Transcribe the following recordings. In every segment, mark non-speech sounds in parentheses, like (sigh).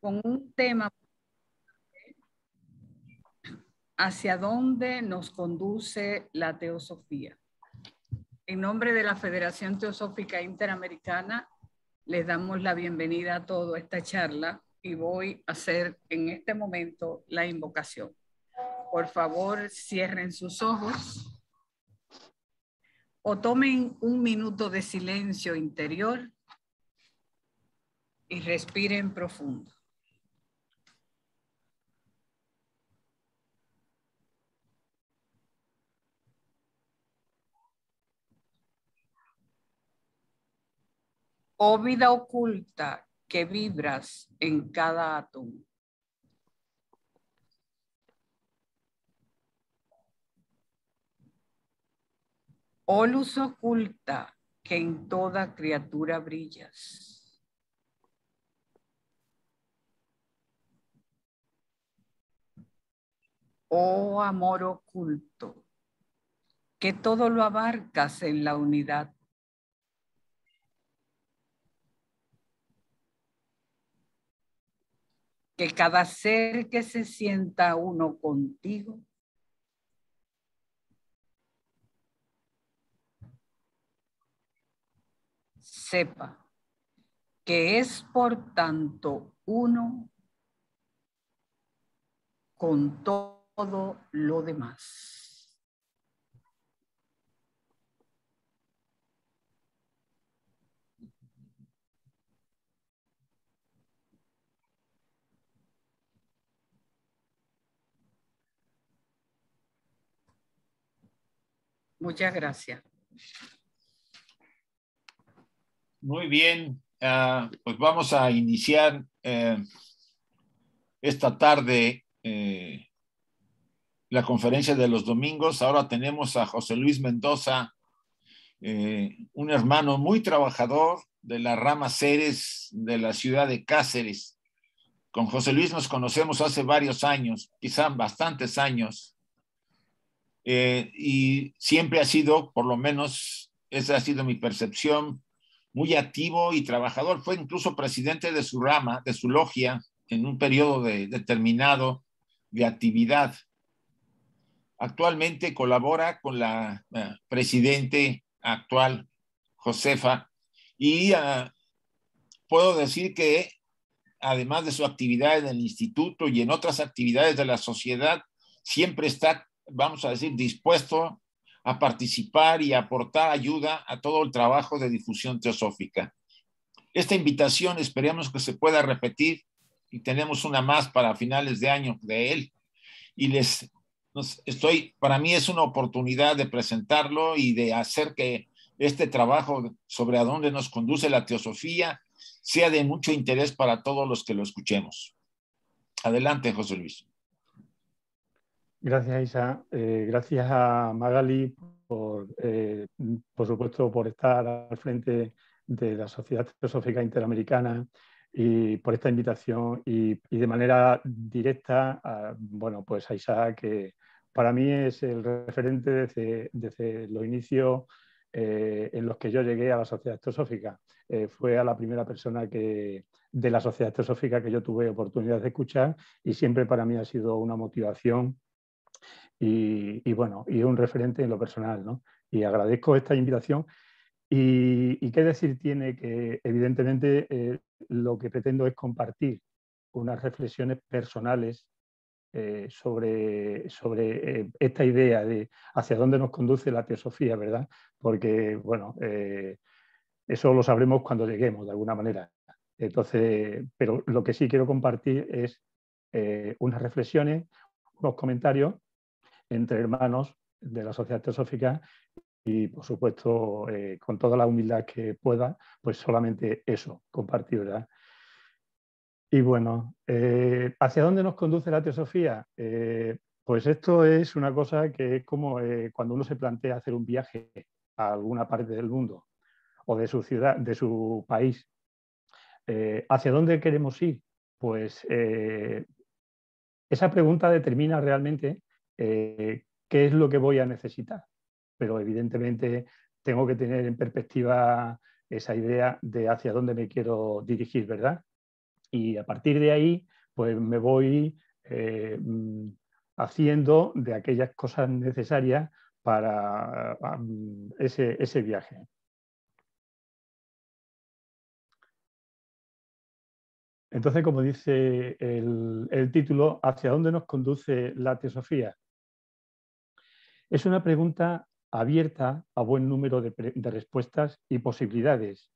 con un tema hacia dónde nos conduce la teosofía. En nombre de la Federación Teosófica Interamericana, les damos la bienvenida a toda esta charla y voy a hacer en este momento la invocación. Por favor, cierren sus ojos o tomen un minuto de silencio interior y respiren profundo. oh vida oculta que vibras en cada átomo. Oh luz oculta que en toda criatura brillas. Oh amor oculto, que todo lo abarcas en la unidad que cada ser que se sienta uno contigo sepa que es por tanto uno con todo lo demás. Muchas gracias. Muy bien, ah, pues vamos a iniciar eh, esta tarde eh, la conferencia de los domingos. Ahora tenemos a José Luis Mendoza, eh, un hermano muy trabajador de la rama Ceres de la ciudad de Cáceres. Con José Luis nos conocemos hace varios años, quizá bastantes años. Eh, y siempre ha sido, por lo menos, esa ha sido mi percepción, muy activo y trabajador. Fue incluso presidente de su rama, de su logia, en un periodo determinado de actividad. Actualmente colabora con la eh, presidente actual, Josefa, y ah, puedo decir que además de su actividad en el instituto y en otras actividades de la sociedad, siempre está vamos a decir, dispuesto a participar y aportar ayuda a todo el trabajo de difusión teosófica. Esta invitación esperemos que se pueda repetir y tenemos una más para finales de año de él. Y les estoy, para mí es una oportunidad de presentarlo y de hacer que este trabajo sobre a dónde nos conduce la teosofía sea de mucho interés para todos los que lo escuchemos. Adelante, José Luis. Gracias, Isa. Eh, gracias a Magali, por, eh, por supuesto, por estar al frente de la Sociedad Teosófica Interamericana y por esta invitación y, de manera directa, a, bueno, pues Isa, que para mí es el referente desde, los inicios eh, en los que yo llegué a la Sociedad Teosófica. fue a la primera persona que, de la Sociedad Teosófica que yo tuve oportunidad de escuchar y siempre para mí ha sido una motivación y, bueno, y un referente en lo personal, ¿no? Y agradezco esta invitación. Y, qué decir tiene que, evidentemente, eh, lo que pretendo es compartir unas reflexiones personales eh, sobre, sobre eh, esta idea de hacia dónde nos conduce la teosofía, ¿verdad? Porque, bueno, eso lo sabremos cuando lleguemos, de alguna manera. Entonces, pero lo que sí quiero compartir es unas reflexiones, unos comentarios entre hermanos de la sociedad teosófica y, por supuesto, eh, con toda la humildad que pueda, pues solamente eso, compartir, Y bueno, eh, ¿hacia dónde nos conduce la teosofía? Eh, pues esto es una cosa que es como cuando uno se plantea hacer un viaje a alguna parte del mundo o de su ciudad, de su país. ¿Hacia dónde queremos ir? Pues esa pregunta determina realmente eh, qué es lo que voy a necesitar. Pero evidentemente tengo que tener en perspectiva esa idea de hacia dónde me quiero dirigir, ¿verdad? Y a partir de ahí, pues me voy eh, mm, haciendo de aquellas cosas necesarias para ah, mm, ese, viaje. Entonces, como dice el, el, título, ¿hacia dónde nos conduce la teosofía? Es una pregunta abierta a buen número de, respuestas y posibilidades.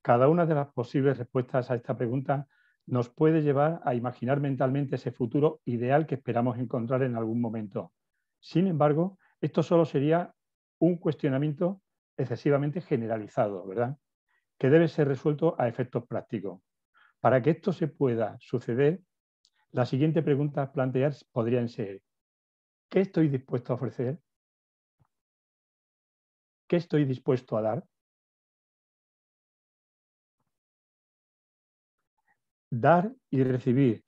Cada una de las posibles respuestas a esta pregunta nos puede llevar a imaginar mentalmente ese futuro ideal que esperamos encontrar en algún momento. Sin embargo, esto solo sería un cuestionamiento excesivamente generalizado, ¿verdad? Que debe ser resuelto a efectos prácticos. Para que esto se pueda suceder, las siguientes preguntas plantear podrían ser, ¿qué estoy dispuesto a ofrecer? ¿Qué estoy dispuesto a dar? Dar y recibir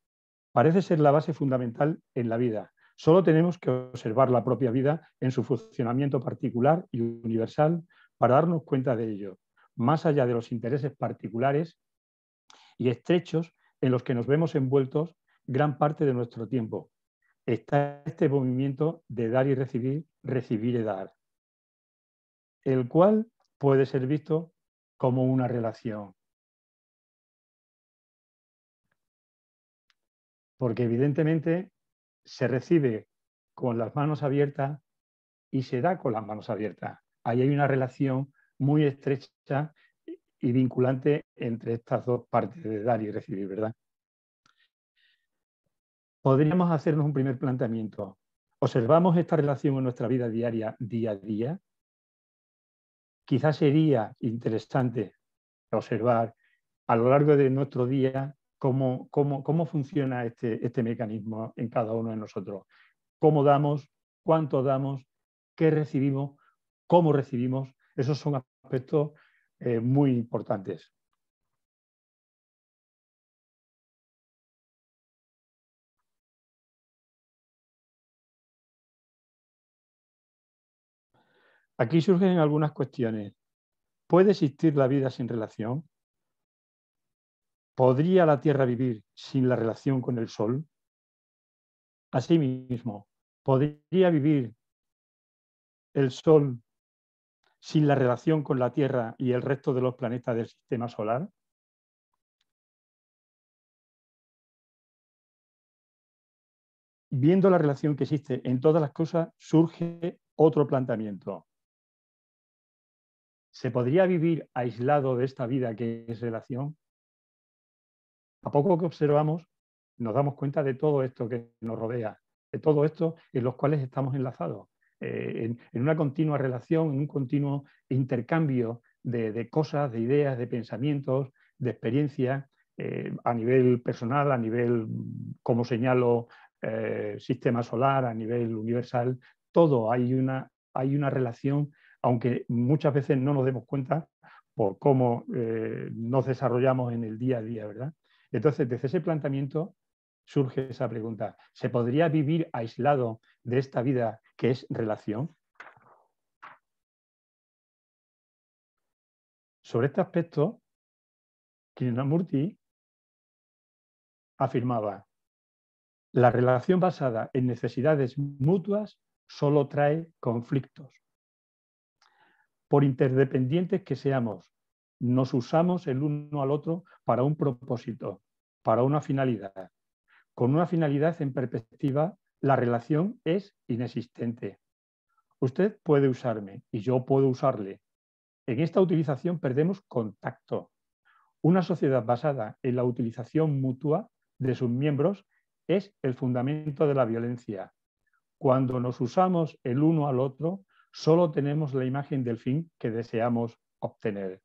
parece ser la base fundamental en la vida. Solo tenemos que observar la propia vida en su funcionamiento particular y universal para darnos cuenta de ello, más allá de los intereses particulares y estrechos en los que nos vemos envueltos gran parte de nuestro tiempo. Está este movimiento de dar y recibir, recibir y dar el cual puede ser visto como una relación. Porque evidentemente se recibe con las manos abiertas y se da con las manos abiertas. Ahí hay una relación muy estrecha y vinculante entre estas dos partes de dar y recibir, ¿verdad? Podríamos hacernos un primer planteamiento. ¿Observamos esta relación en nuestra vida diaria, día a día? quizás sería interesante observar a lo largo de nuestro día cómo, funciona este, este, mecanismo en cada uno de nosotros. Cómo damos, cuánto damos, qué recibimos, cómo recibimos. Esos son aspectos eh, muy importantes. Aquí surgen algunas cuestiones. ¿Puede existir la vida sin relación? ¿Podría la Tierra vivir sin la relación con el Sol? Asimismo, ¿podría vivir el Sol sin la relación con la Tierra y el resto de los planetas del sistema solar? Viendo la relación que existe en todas las cosas, surge otro planteamiento. ¿Se podría vivir aislado de esta vida que es relación? A poco que observamos, nos damos cuenta de todo esto que nos rodea, de todo esto en los cuales estamos enlazados, eh, en, una continua relación, en un continuo intercambio de, cosas, de ideas, de pensamientos, de experiencias, eh, a nivel personal, a nivel, como señalo, eh, sistema solar, a nivel universal, todo hay una, hay una relación aunque muchas veces no nos demos cuenta por cómo eh, nos desarrollamos en el día a día, ¿verdad? Entonces, desde ese planteamiento surge esa pregunta, ¿se podría vivir aislado de esta vida que es relación? Sobre este aspecto, Amurti afirmaba, la relación basada en necesidades mutuas solo trae conflictos por interdependientes que seamos, nos usamos el uno al otro para un propósito, para una finalidad. Con una finalidad en perspectiva, la relación es inexistente. Usted puede usarme y yo puedo usarle. En esta utilización perdemos contacto. Una sociedad basada en la utilización mutua de sus miembros es el fundamento de la violencia. Cuando nos usamos el uno al otro, solo tenemos la imagen del fin que deseamos obtener.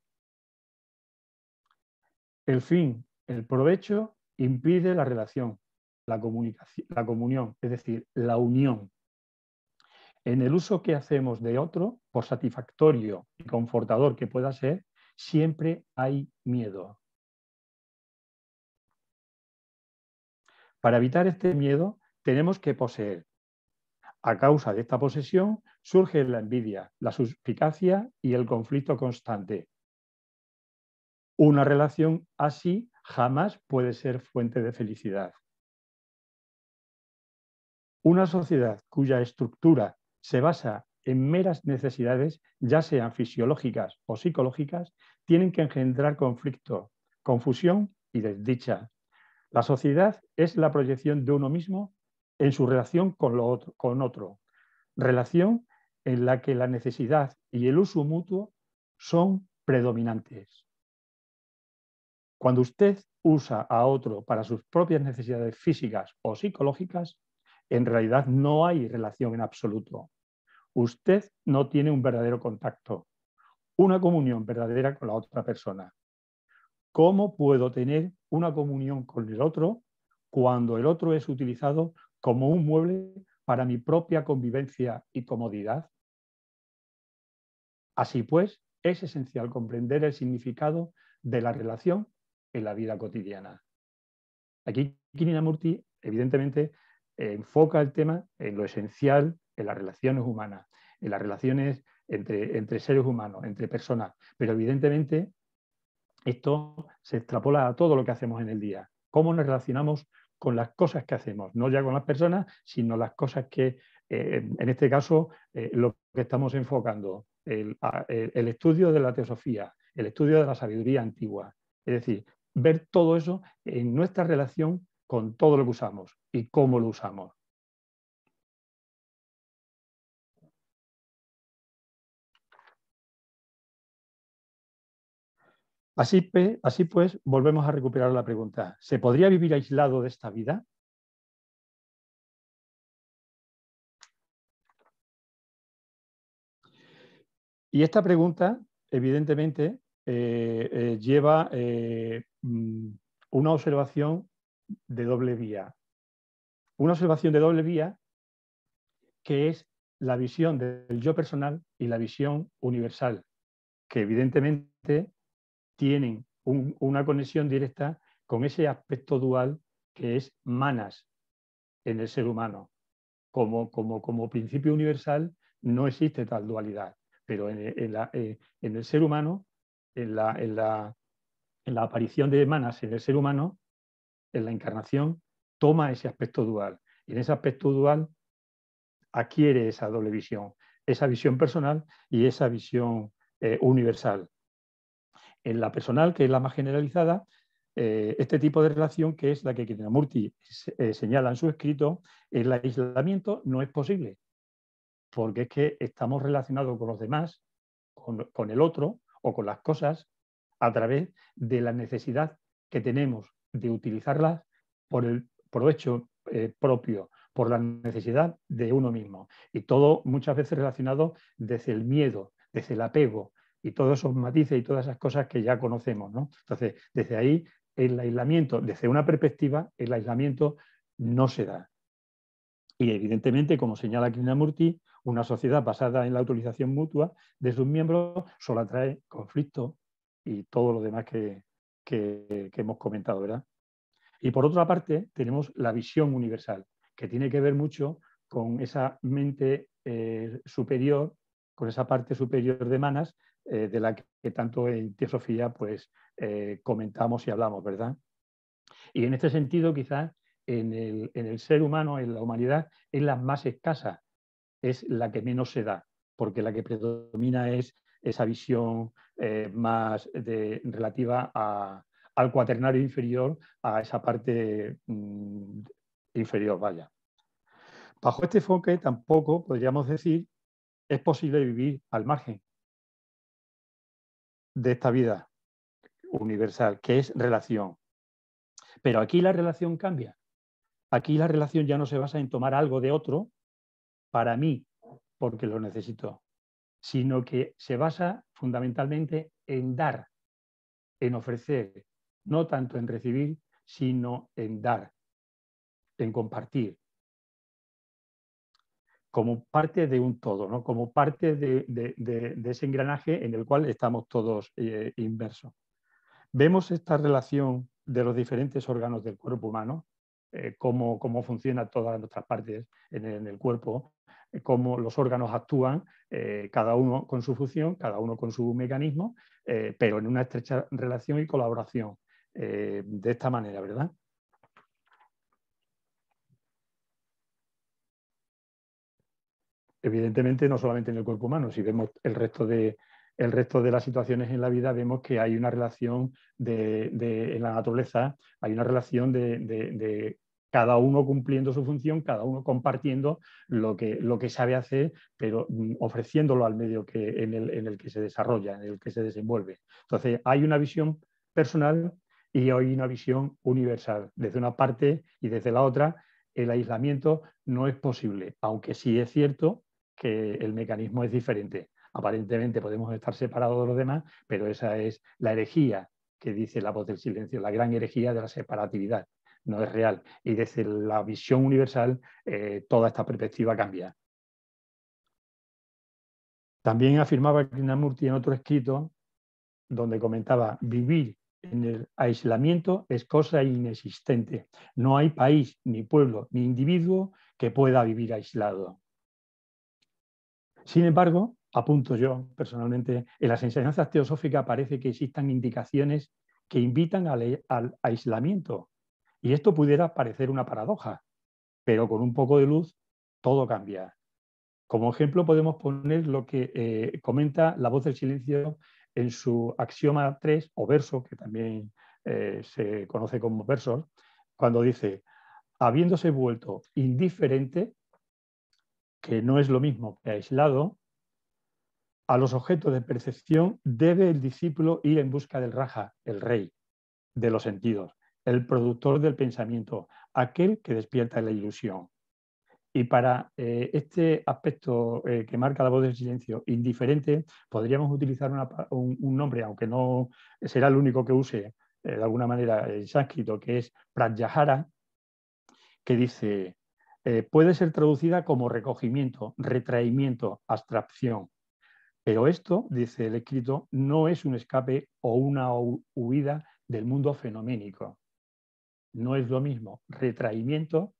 El fin, el provecho, impide la relación, la, la comunión, es decir, la unión. En el uso que hacemos de otro, por satisfactorio y confortador que pueda ser, siempre hay miedo. Para evitar este miedo, tenemos que poseer a causa de esta posesión surge la envidia, la suspicacia y el conflicto constante. Una relación así jamás puede ser fuente de felicidad. Una sociedad cuya estructura se basa en meras necesidades, ya sean fisiológicas o psicológicas, tienen que engendrar conflicto, confusión y desdicha. La sociedad es la proyección de uno mismo en su relación con, otro, otro, relación en la que la necesidad y el uso mutuo son predominantes. Cuando usted usa a otro para sus propias necesidades físicas o psicológicas, en realidad no hay relación en absoluto. Usted no tiene un verdadero contacto, una comunión verdadera con la otra persona. ¿Cómo puedo tener una comunión con el otro cuando el otro es utilizado como un mueble para mi propia convivencia y comodidad? Así pues, es esencial comprender el significado de la relación en la vida cotidiana. Aquí Kirinamurti, evidentemente, eh, enfoca el tema en lo esencial en las relaciones humanas, en las relaciones entre, entre seres humanos, entre personas. Pero evidentemente esto se extrapola a todo lo que hacemos en el día. Cómo nos relacionamos con las cosas que hacemos, no ya con las personas, sino las cosas que, eh, en este caso, eh, lo que estamos enfocando, el, estudio de la teosofía, el estudio de la sabiduría antigua. Es decir, ver todo eso en nuestra relación con todo lo que usamos y cómo lo usamos. Así, pues, volvemos a recuperar la pregunta. ¿Se podría vivir aislado de esta vida? Y esta pregunta, evidentemente, eh, eh, lleva eh, mm, una observación de doble vía. Una observación de doble vía que es la visión del yo personal y la visión universal, que evidentemente tienen una conexión directa con ese aspecto dual que es manas en el ser humano. Como, principio universal no existe tal dualidad, pero en, eh, el ser humano, en la, aparición de manas en el ser humano, en la encarnación, toma ese aspecto dual. Y en ese aspecto dual adquiere esa doble visión, esa visión personal y esa visión eh, universal. En la personal, que es la más generalizada, eh, este tipo de relación, que es la que Krishnamurti eh, señala en su escrito, el aislamiento no es posible, porque es que estamos relacionados con los demás, con, el otro o con las cosas, a través de la necesidad que tenemos de utilizarlas por el provecho eh, propio, por la necesidad de uno mismo. Y todo muchas veces relacionado desde el miedo, desde el apego, y todos esos matices y todas esas cosas que ya conocemos. Entonces, desde ahí, el aislamiento, desde una perspectiva, el aislamiento no se da. Y evidentemente, como señala Krishnamurti, una sociedad basada en la autorización mutua de sus miembros solo atrae conflicto y todo lo demás que, hemos comentado, ¿verdad? Y por otra parte, tenemos la visión universal, que tiene que ver mucho con esa mente eh, superior, con esa parte superior de Manas, eh, de la que tanto en eh, Tía Sofía pues, eh, comentamos y hablamos, ¿verdad? Y en este sentido, quizás en el, ser humano, en la humanidad, es la más escasa, es la que menos se da, porque la que predomina es esa visión más relativa al cuaternario inferior, a esa parte mm, inferior, vaya. Bajo este enfoque tampoco podríamos decir es posible vivir al margen, de esta vida universal, que es relación. Pero aquí la relación cambia. Aquí la relación ya no se basa en tomar algo de otro para mí, porque lo necesito, sino que se basa fundamentalmente en dar, en ofrecer, no tanto en recibir, sino en dar, en compartir, como parte de un todo, como parte de, ese engranaje en el cual estamos todos eh, inversos. Vemos esta relación de los diferentes órganos del cuerpo humano, eh, cómo, cómo funcionan todas nuestras partes en el, cuerpo, eh, cómo los órganos actúan, cada uno con su función, cada uno con su mecanismo, pero en una estrecha relación y colaboración de esta manera, ¿verdad? evidentemente no solamente en el cuerpo humano, si vemos el resto de, el resto de las situaciones en la vida vemos que hay una relación de, de en la naturaleza, hay una relación de, de, cada uno cumpliendo su función, cada uno compartiendo lo que, lo que sabe hacer, pero mm, ofreciéndolo al medio que, en, el, en el que se desarrolla, en el que se desenvuelve. Entonces, hay una visión personal y hay una visión universal, desde una parte y desde la otra. El aislamiento no es posible, aunque sí es cierto que el mecanismo es diferente. Aparentemente podemos estar separados de los demás, pero esa es la herejía que dice la voz del silencio, la gran herejía de la separatividad. No es real. Y desde la visión universal, eh, toda esta perspectiva cambia. También afirmaba Krishnamurti en otro escrito, donde comentaba, vivir en el aislamiento es cosa inexistente. No hay país, ni pueblo, ni individuo que pueda vivir aislado. Sin embargo, apunto yo personalmente, en las enseñanzas teosóficas parece que existan indicaciones que invitan e-, al, aislamiento. Y esto pudiera parecer una paradoja, pero con un poco de luz todo cambia. Como ejemplo podemos poner lo que eh, comenta la voz del silencio en su axioma 3 o verso, que también eh, se conoce como verso, cuando dice, habiéndose vuelto indiferente, que no es lo mismo que aislado, a los objetos de percepción debe el discípulo ir en busca del raja, el rey de los sentidos, el productor del pensamiento, aquel que despierta la ilusión. Y para eh, este aspecto eh, que marca la voz del silencio indiferente, podríamos utilizar un, nombre, aunque no será el único que use eh, de alguna manera el sánscrito, que es Pratyahara, que dice, eh, puede ser traducida como recogimiento, retraimiento, abstracción. Pero esto, dice el escrito, no es un escape o una huida del mundo fenoménico. No es lo mismo retraimiento,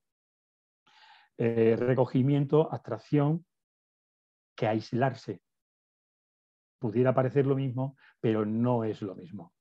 eh, recogimiento, abstracción, que aislarse. Pudiera parecer lo mismo, pero no es lo mismo.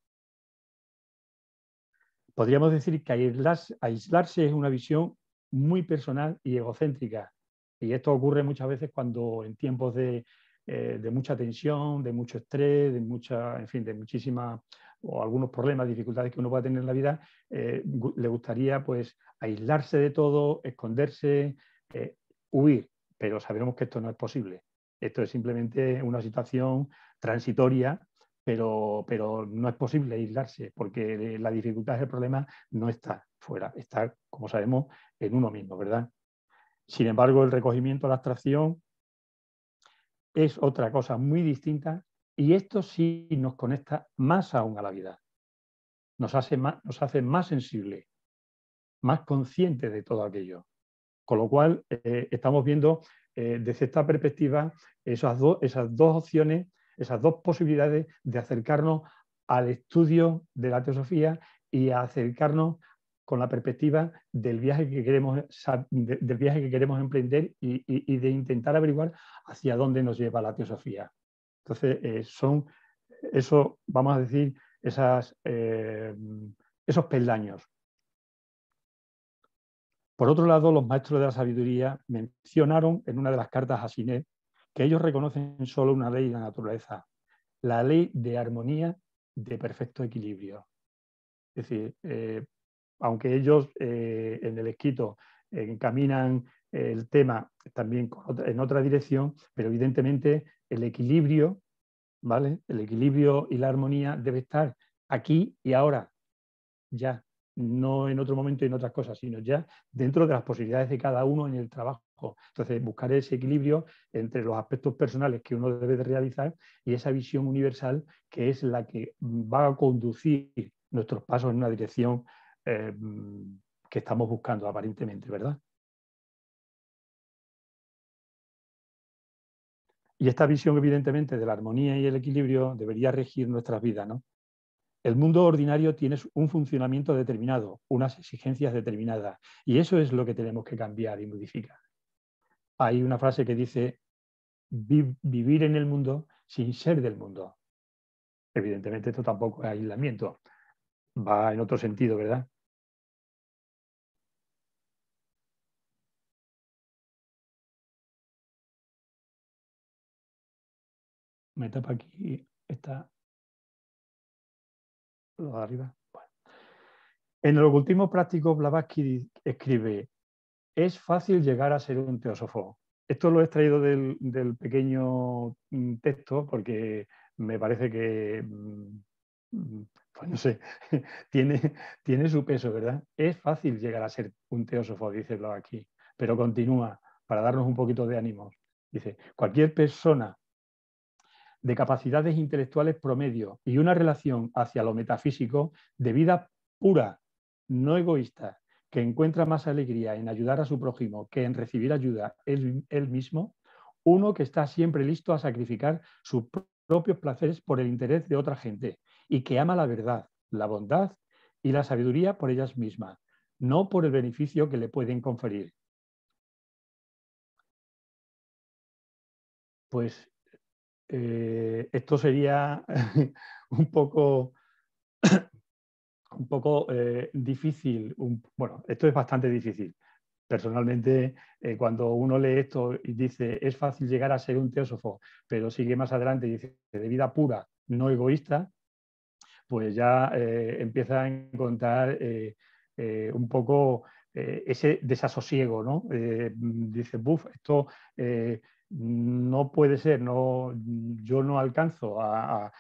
Podríamos decir que aislarse es una visión muy personal y egocéntrica. Y esto ocurre muchas veces cuando en tiempos de, eh, de mucha tensión, de mucho estrés, de mucha, en fin, de muchísimas o algunos problemas, dificultades que uno pueda tener en la vida, eh, le gustaría pues aislarse de todo, esconderse, eh, huir, pero sabemos que esto no es posible. Esto es simplemente una situación transitoria, pero, pero no es posible aislarse, porque la dificultad, el problema no está fuera, está, como sabemos, en uno mismo, ¿verdad? Sin embargo, el recogimiento, la abstracción es otra cosa muy distinta y esto sí nos conecta más aún a la vida. Nos hace más, nos hace más sensible, más consciente de todo aquello. Con lo cual, eh, estamos viendo eh, desde esta perspectiva esas, esas dos opciones, esas dos posibilidades de acercarnos al estudio de la teosofía y a acercarnos con la perspectiva del viaje que queremos, del viaje que queremos emprender y, de intentar averiguar hacia dónde nos lleva la teosofía. Entonces, eh, son eso, vamos a decir, esas, eh, esos peldaños. Por otro lado, los maestros de la sabiduría mencionaron en una de las cartas a Siné que ellos reconocen solo una ley de la naturaleza, la ley de armonía de perfecto equilibrio. Es decir, eh, aunque ellos eh, en el escrito encaminan el tema también en otra dirección, pero evidentemente el equilibrio, ¿vale? El equilibrio y la armonía debe estar aquí y ahora, ya, no en otro momento y en otras cosas, sino ya dentro de las posibilidades de cada uno en el trabajo. Entonces, buscar ese equilibrio entre los aspectos personales que uno debe de realizar y esa visión universal que es la que va a conducir nuestros pasos en una dirección Em, que estamos buscando aparentemente, ¿verdad? Y esta visión, evidentemente, de la armonía y el equilibrio debería regir nuestras vidas, ¿no? El mundo ordinario tiene un funcionamiento determinado, unas exigencias determinadas, y eso es lo que tenemos que cambiar y modificar. Hay una frase que dice, vivir en el mundo sin ser del mundo. Evidentemente esto tampoco es aislamiento, va en otro sentido, ¿verdad? me tapa aquí está lo arriba. En el ocultismo práctico, Blavatsky escribe, es fácil llegar a ser un teósofo. Esto lo he extraído del, pequeño mm, texto porque me parece que, mm, mm, pues no sé, (laughs) tiene, tiene su peso, ¿verdad? Es fácil llegar a ser un teósofo, dice Blavatsky, pero continúa para darnos un poquito de ánimo. Dice, cualquier persona de capacidades intelectuales promedio y una relación hacia lo metafísico de vida pura, no egoísta, que encuentra más alegría en ayudar a su prójimo que en recibir ayuda él, mismo, uno que está siempre listo a sacrificar sus propios placeres por el interés de otra gente y que ama la verdad, la bondad y la sabiduría por ellas mismas, no por el beneficio que le pueden conferir. Pues eh, esto sería (laughs) un poco, (coughs) un poco eh, difícil. bueno, esto es bastante difícil. Personalmente, eh, cuando uno lee esto y dice, es fácil llegar a ser un teósofo, pero sigue más adelante y dice, de vida pura, no egoísta, pues ya empieza a encontrar un poco ese desasosiego, ¿no? dice, buf, esto no puede ser, no, yo no alcanzo a,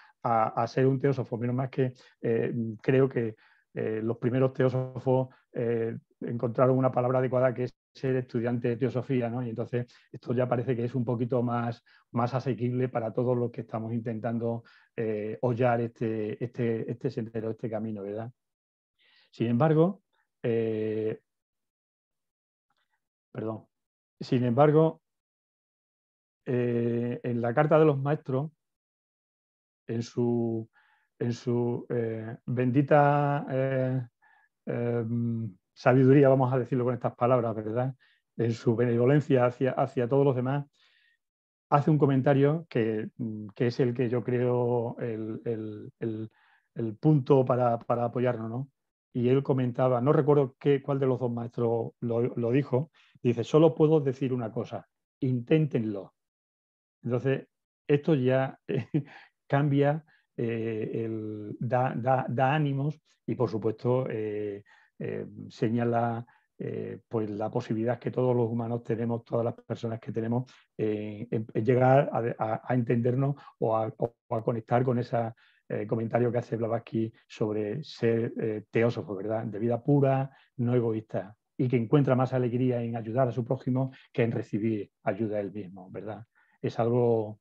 ser un teósofo, menos más que eh, creo que eh, los primeros teósofos eh, encontraron una palabra adecuada que es ser estudiante de teosofía, ¿no? Y entonces esto ya parece que es un poquito más, más asequible para todos los que estamos intentando hollar este, este, este, sendero, este camino, ¿verdad? Sin embargo, perdón, sin embargo, eh, en la Carta de los Maestros, en su, eh, bendita eh, sabiduría, vamos a decirlo con estas palabras, ¿verdad? En su benevolencia hacia, hacia todos los demás, hace un comentario que, es el que yo creo el, punto para, apoyarnos, ¿no? Y él comentaba, no recuerdo qué, cuál de los dos maestros lo dijo, dice, solo puedo decir una cosa, inténtenlo. Entonces, esto ya eh, (laughs) cambia, eh, da, ánimos y, por supuesto, eh, señala pues, la posibilidad que todos los humanos tenemos, todas las personas que tenemos, en, llegar a, entendernos o a, conectar con ese comentario que hace Blavatsky sobre ser teósofo, ¿verdad? De vida pura, no egoísta, y que encuentra más alegría en ayudar a su prójimo que en recibir ayuda él mismo, ¿verdad? es algo,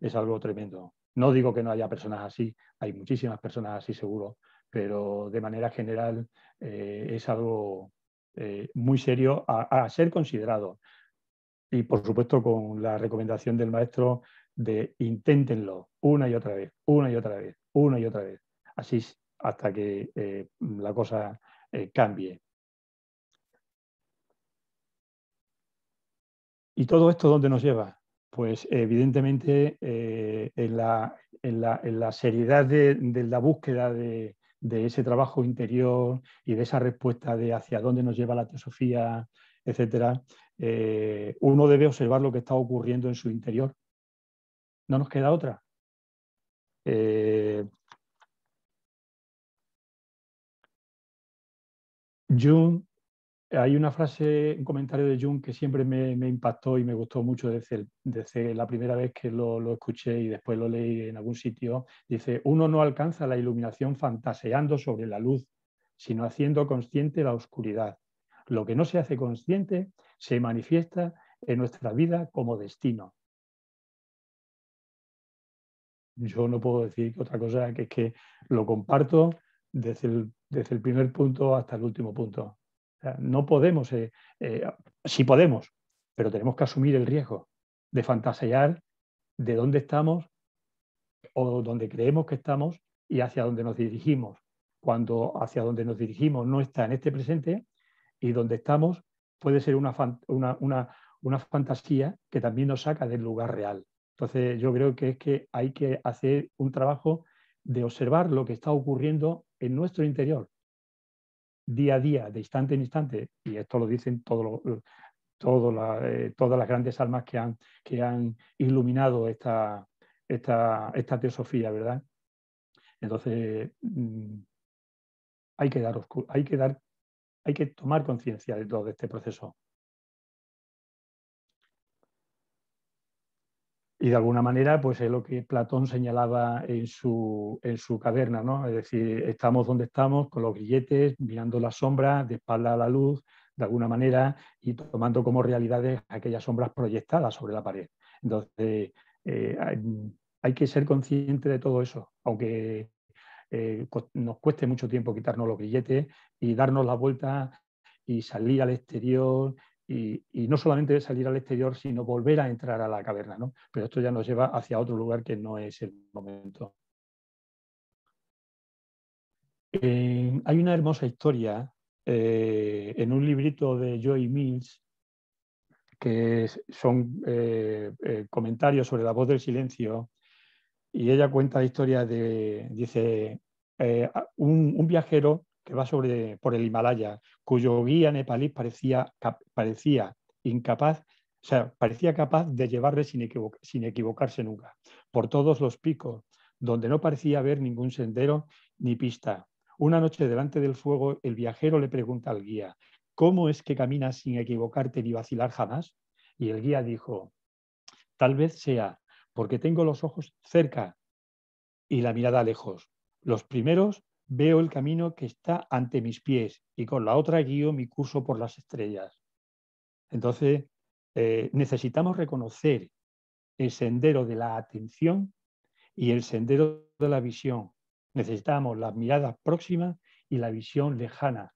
es algo tremendo. No digo que no haya personas así, hay muchísimas personas así seguro, pero de manera general eh, es algo eh, muy serio a, ser considerado. Y por supuesto con la recomendación del maestro de inténtenlo una y otra vez, una y otra vez, una y otra vez, así hasta que eh, la cosa cambie. ¿Y todo esto dónde nos lleva? pues evidentemente eh, en, la, seriedad de, la búsqueda de, ese trabajo interior y de esa respuesta de hacia dónde nos lleva la teosofía, etcétera, eh, uno debe observar lo que está ocurriendo en su interior. No nos queda otra. Eh, hay una frase, un comentario de Jung que siempre me, impactó y me gustó mucho desde, la primera vez que lo, lo, escuché y después lo leí en algún sitio. Dice, uno no alcanza la iluminación fantaseando sobre la luz, sino haciendo consciente la oscuridad. Lo que no se hace consciente se manifiesta en nuestra vida como destino. Yo no puedo decir otra cosa que es que lo comparto desde desde el primer punto hasta el último punto no podemos, eh, eh, sí podemos, pero tenemos que asumir el riesgo de fantasear de dónde estamos o dónde creemos que estamos y hacia dónde nos dirigimos. Cuando hacia dónde nos dirigimos no está en este presente y donde estamos puede ser una, una fantasía que también nos saca del lugar real. Entonces yo creo que es que hay que hacer un trabajo de observar lo que está ocurriendo en nuestro interior, día a día, de instante en instante, y esto lo dicen todos eh, eh, todas las grandes almas que han, que han iluminado esta, esta, teosofía, ¿verdad? Entonces, mm, hay, que dar, hay, que dar, hay que tomar conciencia de todo este proceso. y de alguna manera pues es lo que Platón señalaba en su, en su caverna, ¿no? es decir, estamos donde estamos con los grilletes, mirando las sombras, de espalda a la luz, de alguna manera, y tomando como realidades aquellas sombras proyectadas sobre la pared. Entonces, eh, hay, que ser consciente de todo eso, aunque eh, nos cueste mucho tiempo quitarnos los grilletes y darnos la vuelta y salir al exterior y, no solamente salir al exterior, sino volver a entrar a la caverna. ¿no? Pero esto ya nos lleva hacia otro lugar que no es el momento. Eh, hay una hermosa historia eh, en un librito de Joy Mills que son eh, comentarios sobre la voz del silencio y ella cuenta la historia de, dice, un viajero que va sobre, por el Himalaya, cuyo guía nepalí parecía, parecía incapaz o sea, parecía capaz de llevarle sin, sin, equivocarse nunca, por todos los picos, donde no parecía haber ningún sendero ni pista. Una noche delante del fuego, el viajero le pregunta al guía, ¿cómo es que caminas sin equivocarte ni vacilar jamás? Y el guía dijo, tal vez sea porque tengo los ojos cerca y la mirada lejos, los primeros Veo el camino que está ante mis pies y con la otra guío mi curso por las estrellas. Entonces, eh, necesitamos reconocer el sendero de la atención y el sendero de la visión. Necesitamos las miradas próximas y la visión lejana.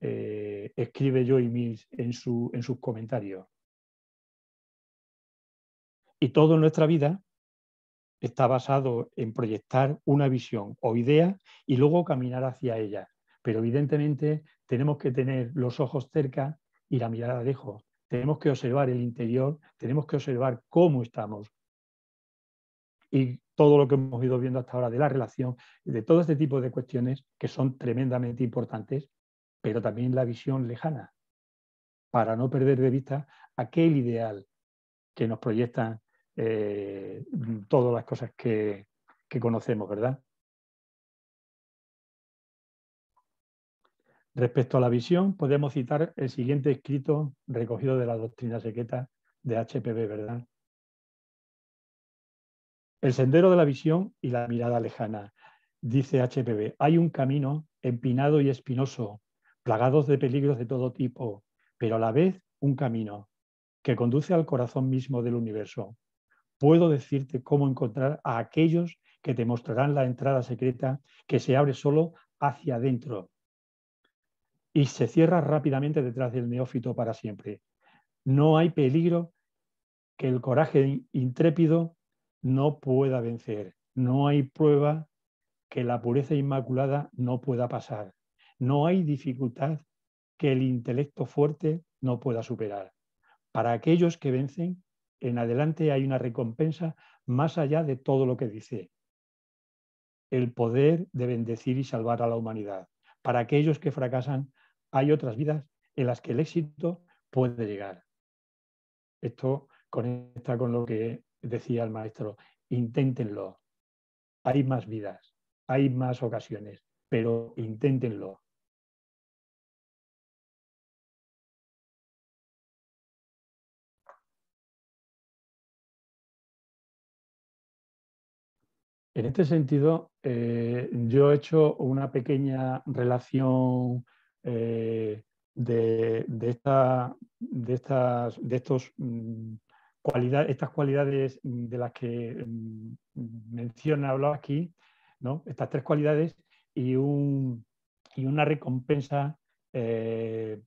Eh, escribe Joy Mills en, en sus comentarios. Y todo nuestra vida está basado en proyectar una visión o idea y luego caminar hacia ella. Pero evidentemente tenemos que tener los ojos cerca y la mirada lejos. Tenemos que observar el interior, tenemos que observar cómo estamos. Y todo lo que hemos ido viendo hasta ahora de la relación, de todo este tipo de cuestiones que son tremendamente importantes, pero también la visión lejana, para no perder de vista aquel ideal que nos proyectan eh, todas las cosas que, conocemos, ¿verdad? Respecto a la visión, podemos citar el siguiente escrito recogido de la doctrina secreta de HPB, ¿verdad? El sendero de la visión y la mirada lejana. Dice HPB, hay un camino empinado y espinoso, plagados de peligros de todo tipo, pero a la vez un camino que conduce al corazón mismo del universo puedo decirte cómo encontrar a aquellos que te mostrarán la entrada secreta que se abre solo hacia adentro y se cierra rápidamente detrás del neófito para siempre. No hay peligro que el coraje intrépido no pueda vencer. No hay prueba que la pureza inmaculada no pueda pasar. No hay dificultad que el intelecto fuerte no pueda superar. Para aquellos que vencen, en adelante hay una recompensa más allá de todo lo que dice. El poder de bendecir y salvar a la humanidad. Para aquellos que fracasan, hay otras vidas en las que el éxito puede llegar. Esto conecta con lo que decía el maestro. Inténtenlo. Hay más vidas, hay más ocasiones, pero inténtenlo. En este sentido, eh, yo he hecho una pequeña relación eh, de, mm, estas, cualidades de las que mm, menciona, hablaba aquí, estas tres cualidades y, una recompensa eh,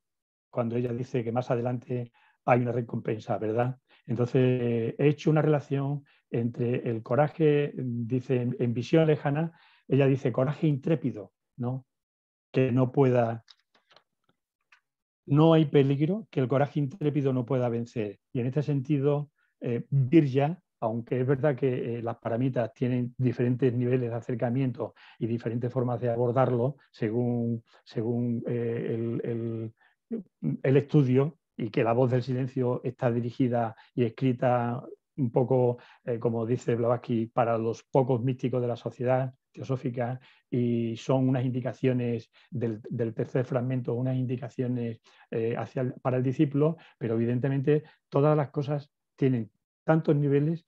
cuando ella dice que más adelante hay una recompensa, ¿verdad? Entonces, he hecho una relación entre el coraje, dice, en visión lejana, ella dice coraje intrépido, ¿no? Que no pueda, no hay peligro que el coraje intrépido no pueda vencer. Y en este sentido, eh, Virya, aunque es verdad que eh, las paramitas tienen diferentes niveles de acercamiento y diferentes formas de abordarlo según, según eh, el, el estudio, y que la voz del silencio está dirigida y escrita un poco, eh, como dice Blavatsky, para los pocos místicos de la sociedad teosófica y son unas indicaciones del, tercer fragmento, unas indicaciones eh, hacia para el discípulo, pero evidentemente todas las cosas tienen tantos niveles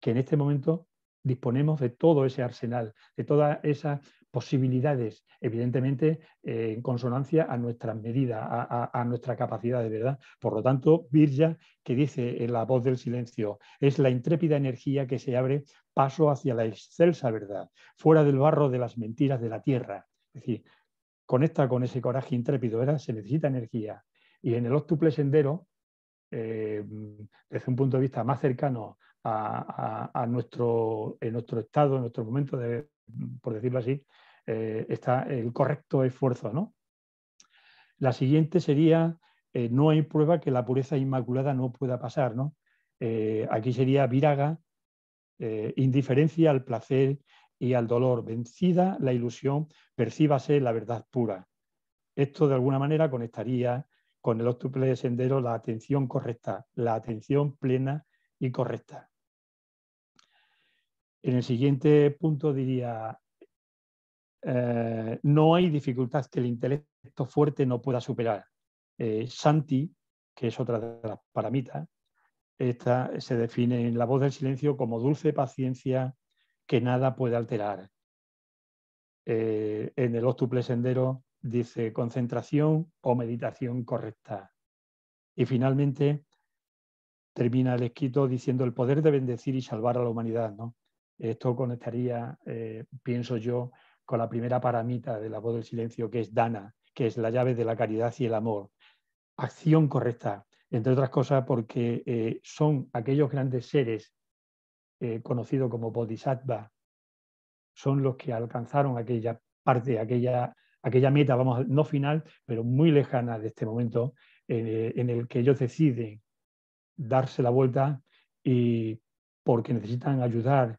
que en este momento disponemos de todo ese arsenal, de toda esa posibilidades, evidentemente eh, en consonancia a nuestras medidas, a, nuestra capacidad de ¿verdad? Por lo tanto, Virya, que dice en la voz del silencio, es la intrépida energía que se abre paso hacia la excelsa verdad, fuera del barro de las mentiras de la tierra. Es decir, conecta con ese coraje intrépido, ¿verdad? Se necesita energía. Y en el octuple sendero, eh, desde un punto de vista más cercano a, a nuestro, en nuestro estado, en nuestro momento de, por decirlo así, eh, está el correcto esfuerzo. ¿no? La siguiente sería, eh, no hay prueba que la pureza inmaculada no pueda pasar. Eh, aquí sería viraga, indiferencia al placer y al dolor. Vencida la ilusión, percíbase la verdad pura. Esto de alguna manera conectaría con el de sendero la atención correcta, la atención plena y correcta. En el siguiente punto diría, eh, no hay dificultad que el intelecto fuerte no pueda superar. Eh, Santi, que es otra de las paramitas, se define en la voz del silencio como dulce paciencia que nada puede alterar. Eh, en el óctuple sendero dice concentración o meditación correcta. Y finalmente termina el escrito diciendo el poder de bendecir y salvar a la humanidad, ¿no? Esto conectaría, eh, pienso yo, con la primera paramita de la voz del silencio, que es Dana, que es la llave de la caridad y el amor. Acción correcta, entre otras cosas porque eh, son aquellos grandes seres eh, conocidos como bodhisattva, son los que alcanzaron aquella parte, aquella, aquella meta, vamos, no final, pero muy lejana de este momento, en el que ellos deciden darse la vuelta y porque necesitan ayudar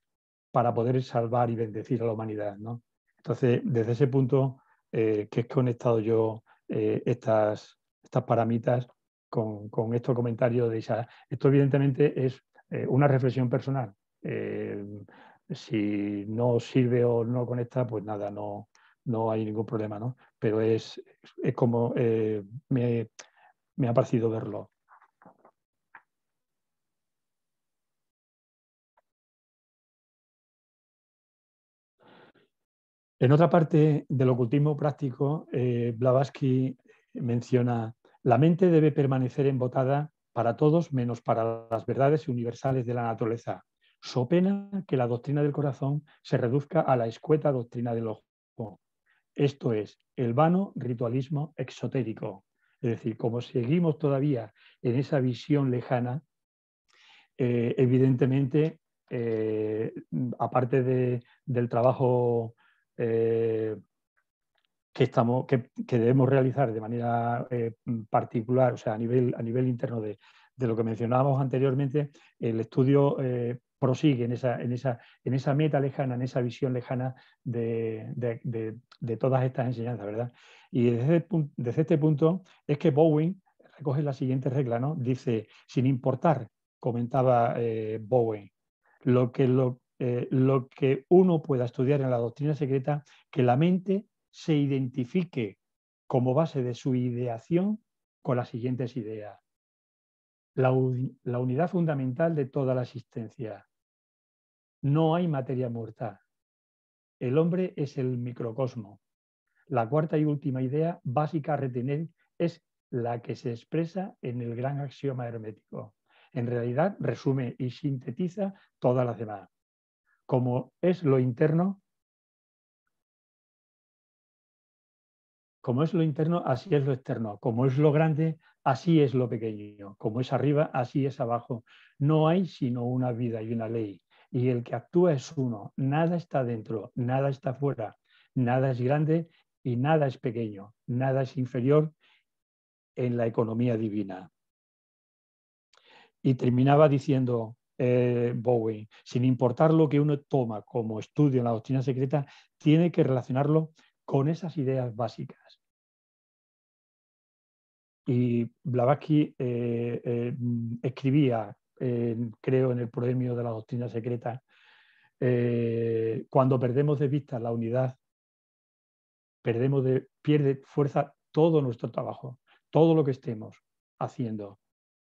para poder salvar y bendecir a la humanidad. ¿no? Entonces, desde ese punto eh, que he conectado yo eh, estas, estas paramitas con, con, estos comentarios de Isaac. Esto evidentemente es eh, una reflexión personal. Eh, si no sirve o no conecta, pues nada, no, hay ningún problema, ¿no? Pero es, como me, me ha parecido verlo. En otra parte del ocultismo práctico, eh, Blavatsky menciona, la mente debe permanecer embotada para todos menos para las verdades universales de la naturaleza, so pena que la doctrina del corazón se reduzca a la escueta doctrina del ojo. Esto es el vano ritualismo exotérico. Es decir, como seguimos todavía en esa visión lejana, eh, evidentemente, eh, aparte del trabajo eh, que, estamos, que, que, debemos realizar de manera eh, particular, o sea, a nivel, a nivel interno de, de lo que mencionábamos anteriormente, el estudio eh, prosigue en esa, en, esa, en esa meta lejana, en esa visión lejana de, de, de, todas estas enseñanzas, ¿verdad? Y desde, desde, este punto es que Bowen recoge la siguiente regla, ¿no? Dice, sin importar, comentaba Bowen, lo que, lo, eh, lo que uno pueda estudiar en la doctrina secreta, que la mente se identifique como base de su ideación con las siguientes ideas. La, la unidad fundamental de toda la existencia. No hay materia muerta, El hombre es el microcosmo. La cuarta y última idea básica a retener es la que se expresa en el gran axioma hermético. En realidad resume y sintetiza todas las demás como es lo interno, como es lo interno, así es lo externo. Como es lo grande, así es lo pequeño. Como es arriba, así es abajo. No hay sino una vida y una ley. Y el que actúa es uno. Nada está dentro, nada está fuera. Nada es grande y nada es pequeño. Nada es inferior en la economía divina. Y terminaba diciendo, eh, sin importar lo que uno toma como estudio en la doctrina secreta, tiene que relacionarlo con esas ideas básicas. Y Blavatsky eh, eh, escribía, eh, creo, en el premio de la doctrina secreta, cuando perdemos de vista la unidad, pierde fuerza todo nuestro trabajo, todo lo que estemos haciendo,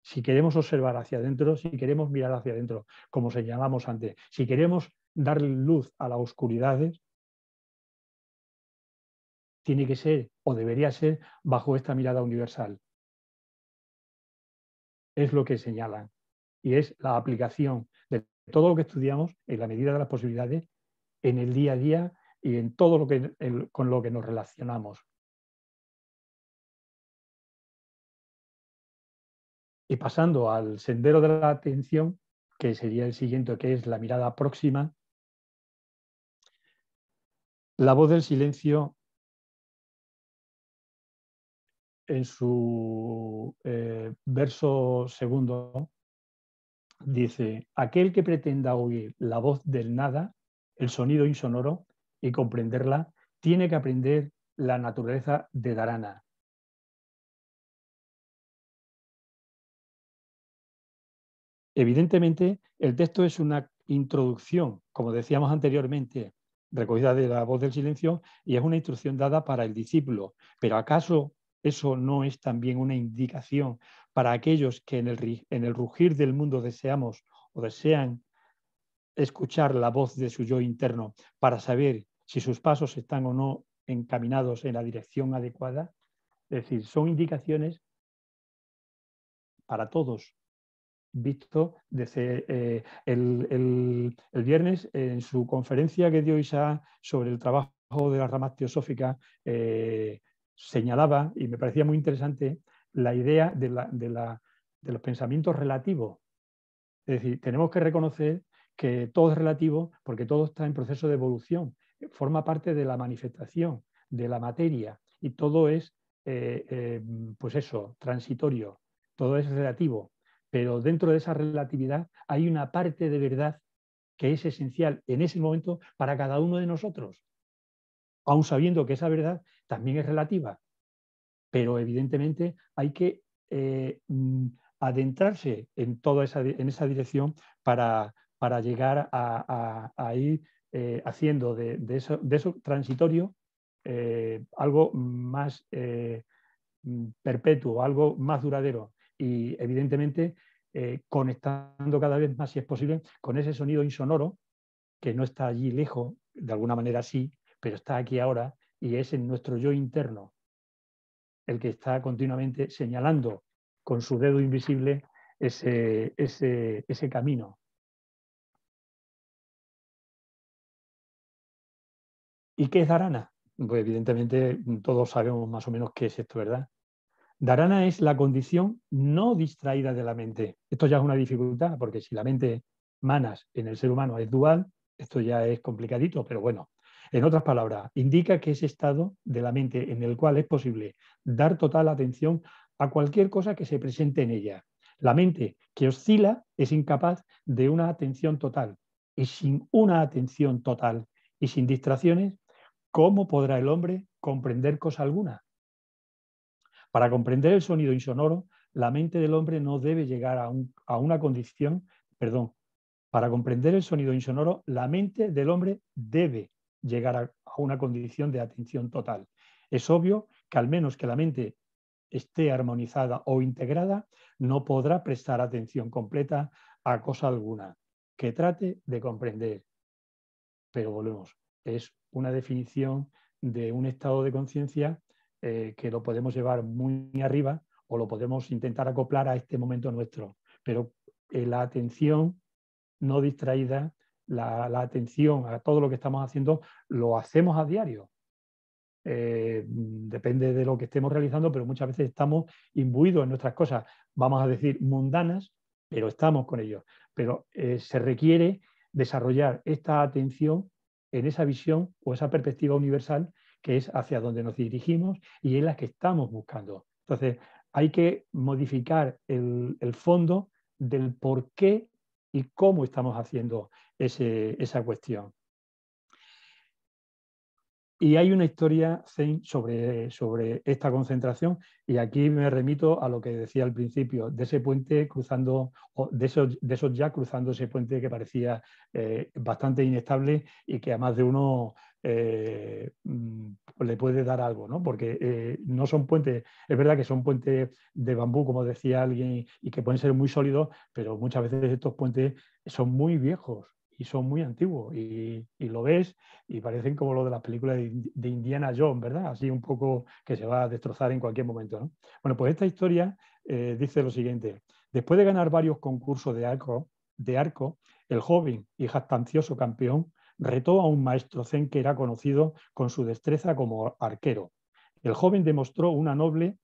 si queremos observar hacia adentro, si queremos mirar hacia adentro, como señalamos antes, si queremos dar luz a las oscuridades, tiene que ser o debería ser bajo esta mirada universal. Es lo que señalan y es la aplicación de todo lo que estudiamos en la medida de las posibilidades en el día a día y en todo lo que con lo que nos relacionamos. Y pasando al sendero de la atención, que sería el siguiente, que es la mirada próxima, la voz del silencio en su eh, verso segundo dice, aquel que pretenda oír la voz del nada, el sonido insonoro, y comprenderla, tiene que aprender la naturaleza de darana. Evidentemente, el texto es una introducción, como decíamos anteriormente, recogida de la voz del silencio, y es una instrucción dada para el discípulo. Pero ¿acaso eso no es también una indicación para aquellos que en el, rugir del mundo deseamos o desean escuchar la voz de su yo interno para saber si sus pasos están o no encaminados en la dirección adecuada? Es decir, son indicaciones para todos visto desde eh, el, viernes en su conferencia que dio Isa sobre el trabajo de las ramas teosóficas, eh, señalaba, y me parecía muy interesante, la idea de, los pensamientos relativos. Es decir, tenemos que reconocer que todo es relativo porque todo está en proceso de evolución, forma parte de la manifestación, de la materia, y todo es, eh, pues eso, transitorio, todo es relativo pero dentro de esa relatividad hay una parte de verdad que es esencial en ese momento para cada uno de nosotros, aun sabiendo que esa verdad también es relativa. Pero evidentemente hay que eh, mm, adentrarse en toda esa, en esa dirección para, llegar a, ir eh, haciendo de, eso, transitorio eh, algo más mm, perpetuo, algo más duradero y evidentemente eh, conectando cada vez más, si es posible, con ese sonido insonoro que no está allí lejos, de alguna manera sí, pero está aquí ahora y es en nuestro yo interno el que está continuamente señalando con su dedo invisible ese, ese, camino. ¿Y qué es Arana? Pues evidentemente todos sabemos más o menos qué es esto, ¿verdad? Darana es la condición no distraída de la mente. Esto ya es una dificultad, porque si la mente manas en el ser humano es dual, esto ya es complicadito, pero bueno. En otras palabras, indica que ese estado de la mente en el cual es posible dar total atención a cualquier cosa que se presente en ella. La mente que oscila es incapaz de una atención total. Y sin una atención total y sin distracciones, ¿cómo podrá el hombre comprender cosa alguna? Para comprender el sonido insonoro, la mente del hombre no debe llegar a, una condición, perdón, para comprender el sonido insonoro, la mente del hombre debe llegar a, a una condición de atención total. Es obvio que al menos que la mente esté armonizada o integrada, no podrá prestar atención completa a cosa alguna que trate de comprender. Pero volvemos, es una definición de un estado de conciencia eh, que lo podemos llevar muy arriba o lo podemos intentar acoplar a este momento nuestro. Pero eh, la atención no distraída, la, atención a todo lo que estamos haciendo, lo hacemos a diario. Eh, depende de lo que estemos realizando, pero muchas veces estamos imbuidos en nuestras cosas, vamos a decir mundanas, pero estamos con ellos. Pero se requiere desarrollar esta atención en esa visión o esa perspectiva universal que es hacia donde nos dirigimos y es la que estamos buscando. Entonces, hay que modificar el, fondo del por qué y cómo estamos haciendo esa cuestión. Y hay una historia sobre, sobre esta concentración y aquí me remito a lo que decía al principio, de ese puente cruzando, o de esos, ya cruzando ese puente que parecía eh, bastante inestable y que a más de uno eh, mm, le puede dar algo, ¿no? Porque eh, no son puentes, es verdad que son puentes de bambú, como decía alguien, y que pueden ser muy sólidos, pero muchas veces estos puentes son muy viejos y son muy antiguos y, lo ves y parecen como lo de las películas de, Indiana Jones, ¿verdad? Así un poco que se va a destrozar en cualquier momento, Bueno, pues esta historia eh, dice lo siguiente. Después de ganar varios concursos de arco, de arco el joven y jactancioso campeón retó a un maestro zen que era conocido con su destreza como arquero. El joven demostró una noble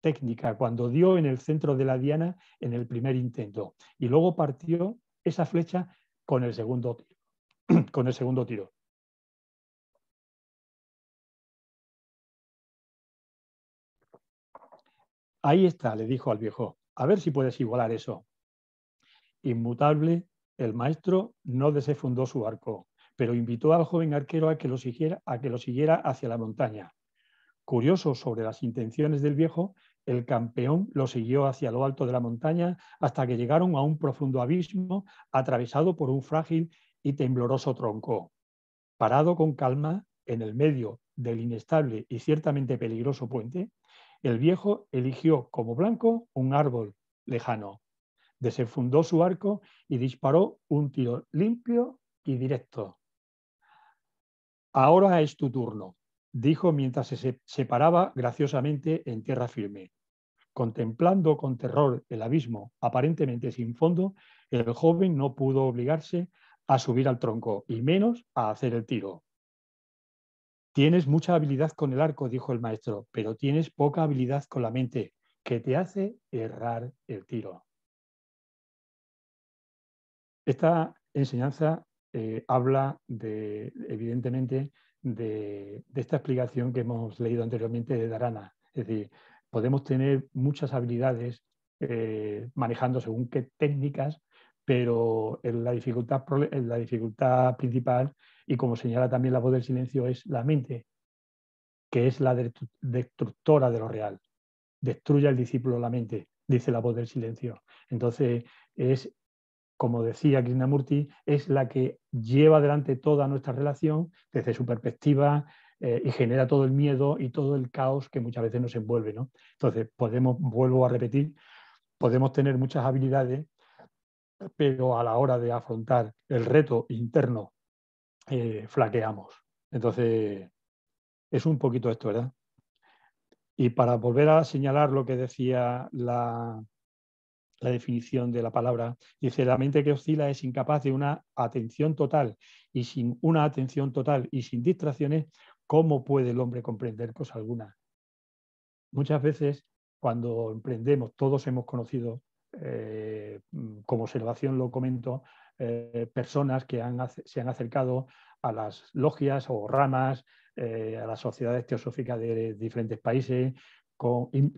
técnica cuando dio en el centro de la diana en el primer intento y luego partió esa flecha con el segundo tiro. (clears throat) Con el segundo tiro. Ahí está, le dijo al viejo, a ver si puedes igualar eso. Inmutable, el maestro no desefundó su arco pero invitó al joven arquero a que lo siguiera, a que lo siguiera hacia la montaña. Curioso sobre las intenciones del viejo, el campeón lo siguió hacia lo alto de la montaña hasta que llegaron a un profundo abismo atravesado por un frágil y tembloroso tronco. Parado con calma en el medio del inestable y ciertamente peligroso puente, el viejo eligió como blanco un árbol lejano. Desenfundó su arco y disparó un tiro limpio y directo. Ahora es tu turno, dijo mientras se separaba graciosamente en tierra firme. Contemplando con terror el abismo aparentemente sin fondo, el joven no pudo obligarse a subir al tronco y menos a hacer el tiro. Tienes mucha habilidad con el arco, dijo el maestro, pero tienes poca habilidad con la mente, que te hace errar el tiro. Esta enseñanza eh, habla de, evidentemente, de, esta explicación que hemos leído anteriormente de Darana. Es decir, podemos tener muchas habilidades eh, manejando según qué técnicas, pero la dificultad, la dificultad principal, y como señala también la voz del silencio, es la mente, que es la destructora de lo real. Destruye al discípulo la mente, dice la voz del silencio. Entonces, es como decía Krishnamurti, es la que lleva adelante toda nuestra relación desde su perspectiva eh, y genera todo el miedo y todo el caos que muchas veces nos envuelve. Entonces, podemos, vuelvo a repetir, podemos tener muchas habilidades, pero a la hora de afrontar el reto interno, eh, flaqueamos. Entonces, es un poquito esto, ¿verdad? Y para volver a señalar lo que decía la, la definición de la palabra. Dice, la mente que oscila es incapaz de una atención total y sin una atención total y sin distracciones, ¿cómo puede el hombre comprender cosa alguna? Muchas veces cuando emprendemos, todos hemos conocido, eh, como observación lo comento, eh, personas que se han acercado a las logias o ramas, eh, a las sociedades teosóficas de diferentes países,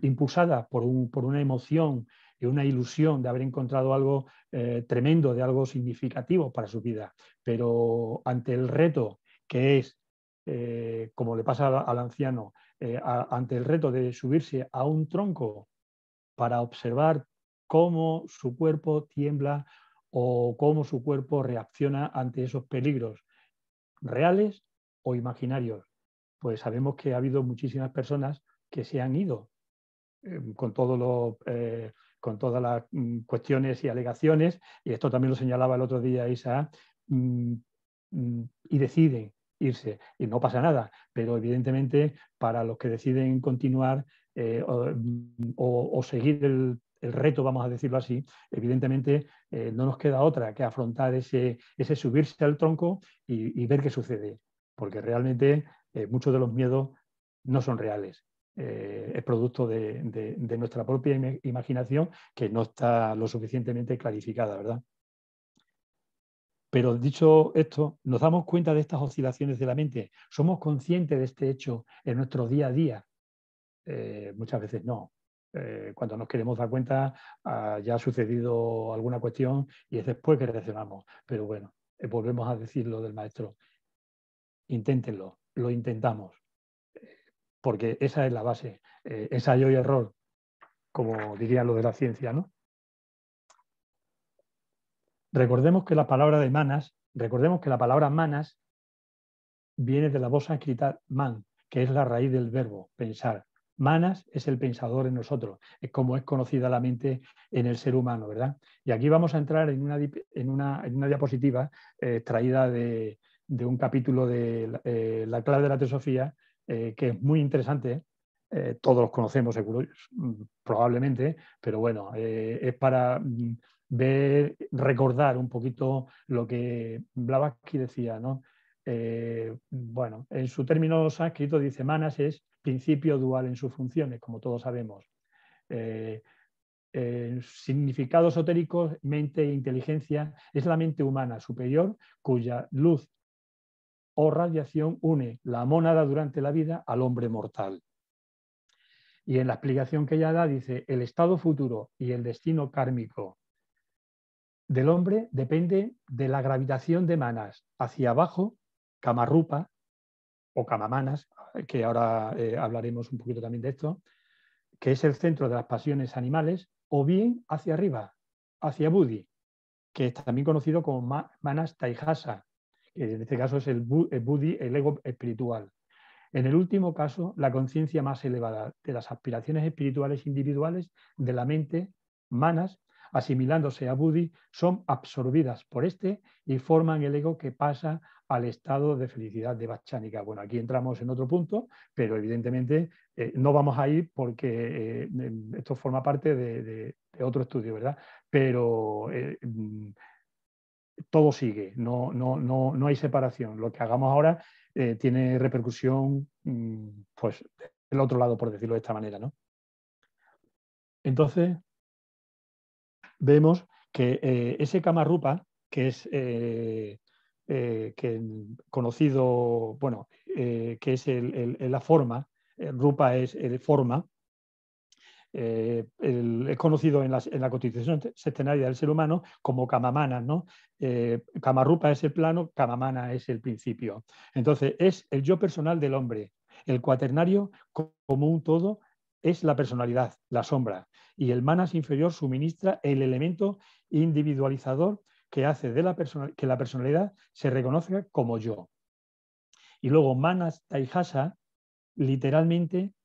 impulsadas por una emoción es una ilusión de haber encontrado algo eh, tremendo, de algo significativo para su vida. Pero ante el reto que es, eh, como le pasa al, anciano, eh, ante el reto de subirse a un tronco para observar cómo su cuerpo tiembla o cómo su cuerpo reacciona ante esos peligros reales o imaginarios. Pues sabemos que ha habido muchísimas personas que se han ido con todo lo con todas las mm, cuestiones y alegaciones, y esto también lo señalaba el otro día Isa, mm, mm, y deciden irse. Y no pasa nada, pero evidentemente para los que deciden continuar eh, o, seguir el, reto, vamos a decirlo así, evidentemente eh, no nos queda otra que afrontar ese, subirse al tronco y, ver qué sucede, porque realmente eh, muchos de los miedos no son reales eh, es producto de, nuestra propia imaginación que no está lo suficientemente clarificada, ¿verdad? Pero dicho esto, nos damos cuenta de estas oscilaciones de la mente. Somos conscientes de este hecho en nuestro día a día. Eh, muchas veces no. Eh, cuando nos queremos dar cuenta, ah, ya ha sucedido alguna cuestión y es después que reaccionamos. Pero bueno, volvemos a decir lo del maestro. Inténtenlo, lo intentamos porque esa es la base, eh, ensayo y error, como diría lo de la ciencia. ¿no? Recordemos que la palabra de manas, recordemos que la palabra manas viene de la voz escrita man, que es la raíz del verbo pensar. Manas es el pensador en nosotros, es como es conocida la mente en el ser humano, ¿verdad? Y aquí vamos a entrar en una, diapositiva eh, extraída de, un capítulo de La eh, clave de la teosofía, eh, que es muy interesante. Eh, todos los conocemos mm, probablemente, pero bueno, eh, es para mm, ver, recordar un poquito lo que Blavatsky decía, ¿no? bueno, en su término sánscrito dice manas es principio dual en sus funciones, como todos sabemos. Significado esotérico, mente e inteligencia, es la mente humana superior cuya luz o radiación une la mónada durante la vida al hombre mortal. Y en la explicación que ella da dice, el estado futuro y el destino kármico del hombre depende de la gravitación de manas hacia abajo, Kamarupa o camamanas, que ahora eh, hablaremos un poquito también de esto, que es el centro de las pasiones animales, o bien hacia arriba, hacia Budi, que es también conocido como Manas Taihasa, en este caso es el, buddhi, el ego espiritual. En el último caso, la conciencia más elevada de las aspiraciones espirituales individuales de la mente, manas, asimilándose a buddhi, son absorbidas por este y forman el ego que pasa al estado de felicidad de Bachánica. Bueno, aquí entramos en otro punto, pero evidentemente eh, no vamos a ir porque eh, esto forma parte de, otro estudio, ¿verdad? Pero eh, mm, todo sigue, no, no hay separación. Lo que hagamos ahora eh, tiene repercusión, mm, pues, del otro lado, por decirlo de esta manera, ¿no? Entonces, vemos que eh, ese Kamarupa, que es eh, conocido, bueno, que es el, la forma, Rupa es el forma, eh, es conocido en la, constitución septenaria del ser humano como camamana, ¿no? Eh, es el plano, camamana es el principio. Entonces, es el yo personal del hombre. El cuaternario como un todo es la personalidad, la sombra, y el manas inferior suministra el elemento individualizador que hace de la que la personalidad se reconozca como yo. Y luego manas taihasa literalmente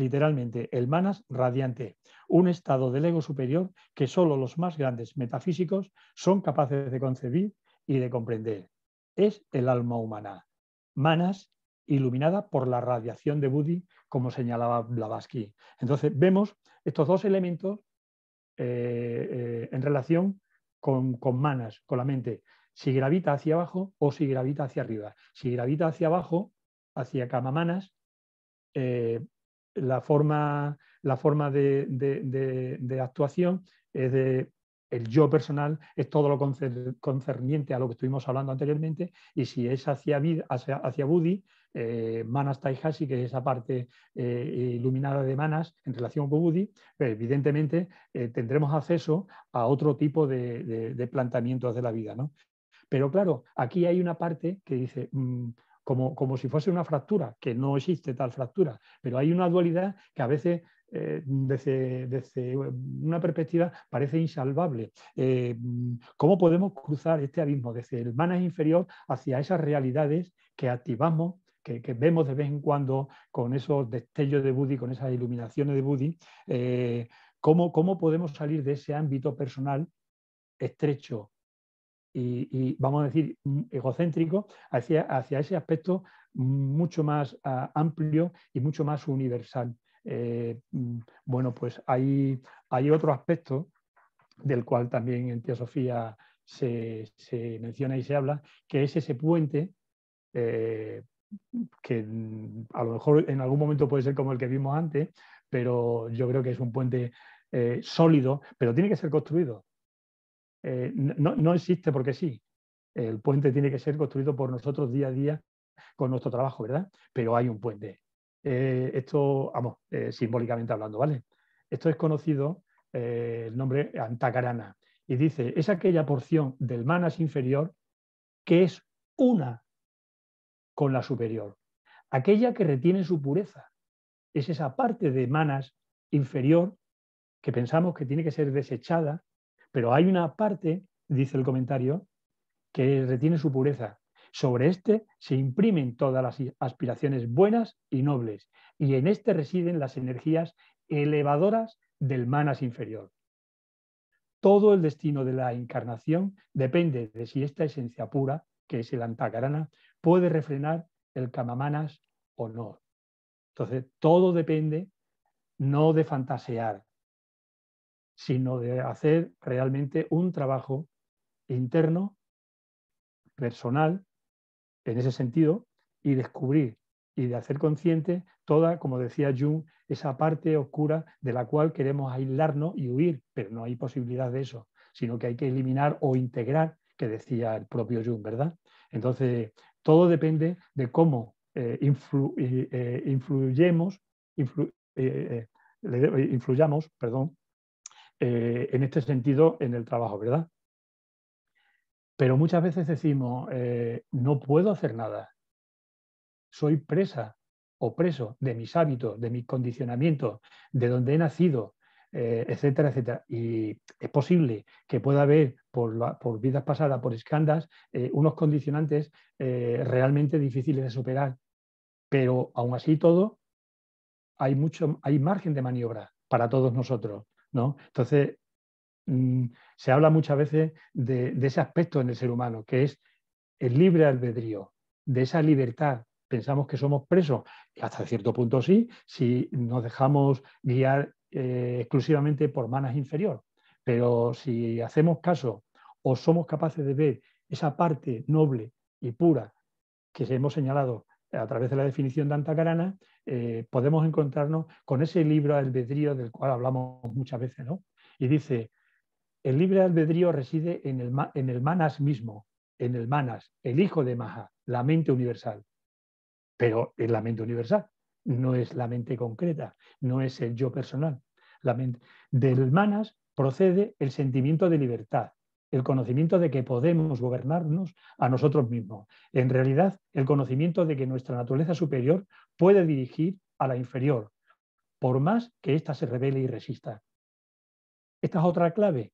literalmente el manas radiante, un estado del ego superior que solo los más grandes metafísicos son capaces de concebir y de comprender. Es el alma humana, manas iluminada por la radiación de Budi, como señalaba Blavatsky. Entonces vemos estos dos elementos eh, eh, en relación con, con manas, con la mente. Si gravita hacia abajo o si gravita hacia arriba. Si gravita hacia abajo, hacia camamanas, eh, la forma, la forma de, actuación es de el yo personal es todo lo concerniente a lo que estuvimos hablando anteriormente y si es hacia, hacia, hacia Budi, eh, Manas y que es esa parte eh, iluminada de Manas en relación con Budi, pues evidentemente eh, tendremos acceso a otro tipo de, planteamientos de la vida. ¿no? Pero claro, aquí hay una parte que dice, mm, como, si fuese una fractura, que no existe tal fractura, pero hay una dualidad que a veces eh, desde, una perspectiva parece insalvable. Eh, ¿Cómo podemos cruzar este abismo desde el manas inferior hacia esas realidades que activamos, que, vemos de vez en cuando con esos destellos de Buddy, con esas iluminaciones de Buddy? Eh, ¿cómo, ¿Cómo podemos salir de ese ámbito personal estrecho, y, vamos a decir, mm, egocéntrico hacia, hacia ese aspecto mucho más ah, amplio y mucho más universal. Eh, mm, bueno, pues hay, hay otro aspecto del cual también en Teosofía se, menciona y se habla, que es ese puente eh, que mm, a lo mejor en algún momento puede ser como el que vimos antes, pero yo creo que es un puente eh, sólido, pero tiene que ser construido. Eh, no, no, existe porque sí. El puente tiene que ser construido por nosotros día a día con nuestro trabajo, ¿verdad? Pero hay un puente. Eh, esto, vamos, eh, simbólicamente hablando, ¿vale? Esto es conocido el nombre Antacarana y dice, es aquella porción del manas inferior que es una con la superior, aquella que retiene su pureza. Es esa parte de manas inferior que pensamos que tiene que ser desechada pero hay una parte, dice el comentario, que retiene su pureza. Sobre este se imprimen todas las aspiraciones buenas y nobles, y en este residen las energías elevadoras del manas inferior. Todo el destino de la encarnación depende de si esta esencia pura, que es el antacarana, puede refrenar el kamamanas o no. Entonces, todo depende no de fantasear, sino de hacer realmente un trabajo interno, personal, en ese sentido, y descubrir y de hacer consciente toda, como decía Jung, esa parte oscura de la cual queremos aislarnos y huir, pero no hay posibilidad de eso, sino que hay que eliminar o integrar, que decía el propio Jung, ¿verdad? Entonces, todo depende de cómo influyamos, perdón, eh, en este sentido en el trabajo, ¿verdad? Pero muchas veces decimos, eh, no puedo hacer nada, soy presa o preso de mis hábitos, de mis condicionamientos, de donde he nacido, eh, etcétera, etcétera. Y es posible que pueda haber por, vidas pasadas, por escandas, unos condicionantes realmente difíciles de superar. Pero aún así todo, hay, mucho, hay margen de maniobra para todos nosotros. Entonces, mm, se habla muchas veces de, ese aspecto en el ser humano, que es el libre albedrío, de esa libertad. Pensamos que somos presos, y hasta cierto punto sí, si nos dejamos guiar eh, exclusivamente por manas inferior. Pero si hacemos caso o somos capaces de ver esa parte noble y pura que hemos señalado a través de la definición de Antacarana, eh, podemos encontrarnos con ese libro albedrío del cual hablamos muchas veces, ¿no? Y dice, el libre albedrío reside en el, manas mismo, en el manas, el hijo de Maha, la mente universal. Pero es la mente universal, no es la mente concreta, no es el yo personal. La del manas procede el sentimiento de libertad, el conocimiento de que podemos gobernarnos a nosotros mismos. En realidad, el conocimiento de que nuestra naturaleza superior puede dirigir a la inferior, por más que ésta se revele y resista. Esta es otra clave.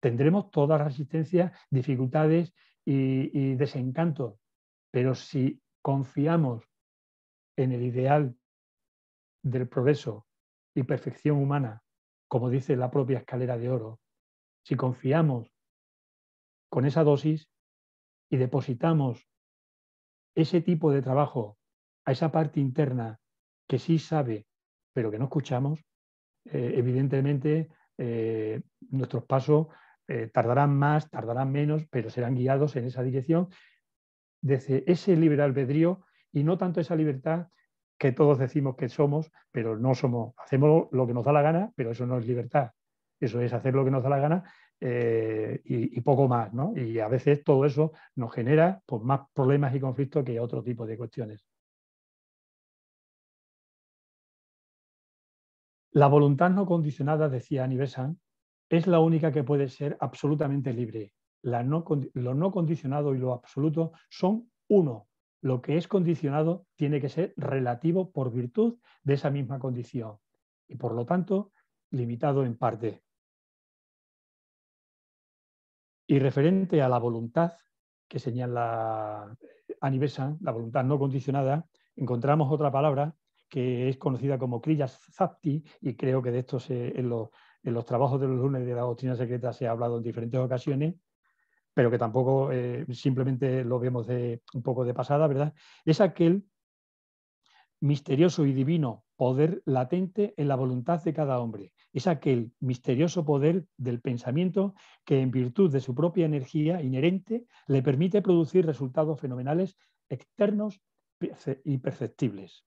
Tendremos todas las resistencias, dificultades y, y pero si confiamos en el ideal del progreso y perfección humana, como dice la propia escalera de oro, si confiamos con esa dosis y depositamos ese tipo de trabajo a esa parte interna que sí sabe, pero que no escuchamos, eh, evidentemente eh, nuestros pasos eh, tardarán más, tardarán menos, pero serán guiados en esa dirección desde ese libre albedrío y no tanto esa libertad que todos decimos que somos, pero no somos, hacemos lo que nos da la gana, pero eso no es libertad, eso es hacer lo que nos da la gana eh, y, poco más, ¿no? Y a veces todo eso nos genera pues, más problemas y conflictos que otro tipo de cuestiones. La voluntad no condicionada, decía Anibesan, es la única que puede ser absolutamente libre. lo no condicionado y lo absoluto son uno. Lo que es condicionado tiene que ser relativo por virtud de esa misma condición y por lo tanto limitado en parte. Y referente a la voluntad que señala Aniversa, la voluntad no condicionada, encontramos otra palabra que es conocida como Kriyas Zapti, y creo que de esto eh, en, los, trabajos de los lunes de la doctrina secreta se ha hablado en diferentes ocasiones, pero que tampoco eh, simplemente lo vemos de, un poco de pasada, ¿verdad? Es aquel misterioso y divino poder latente en la voluntad de cada hombre, es aquel misterioso poder del pensamiento que en virtud de su propia energía inherente le permite producir resultados fenomenales externos y perceptibles.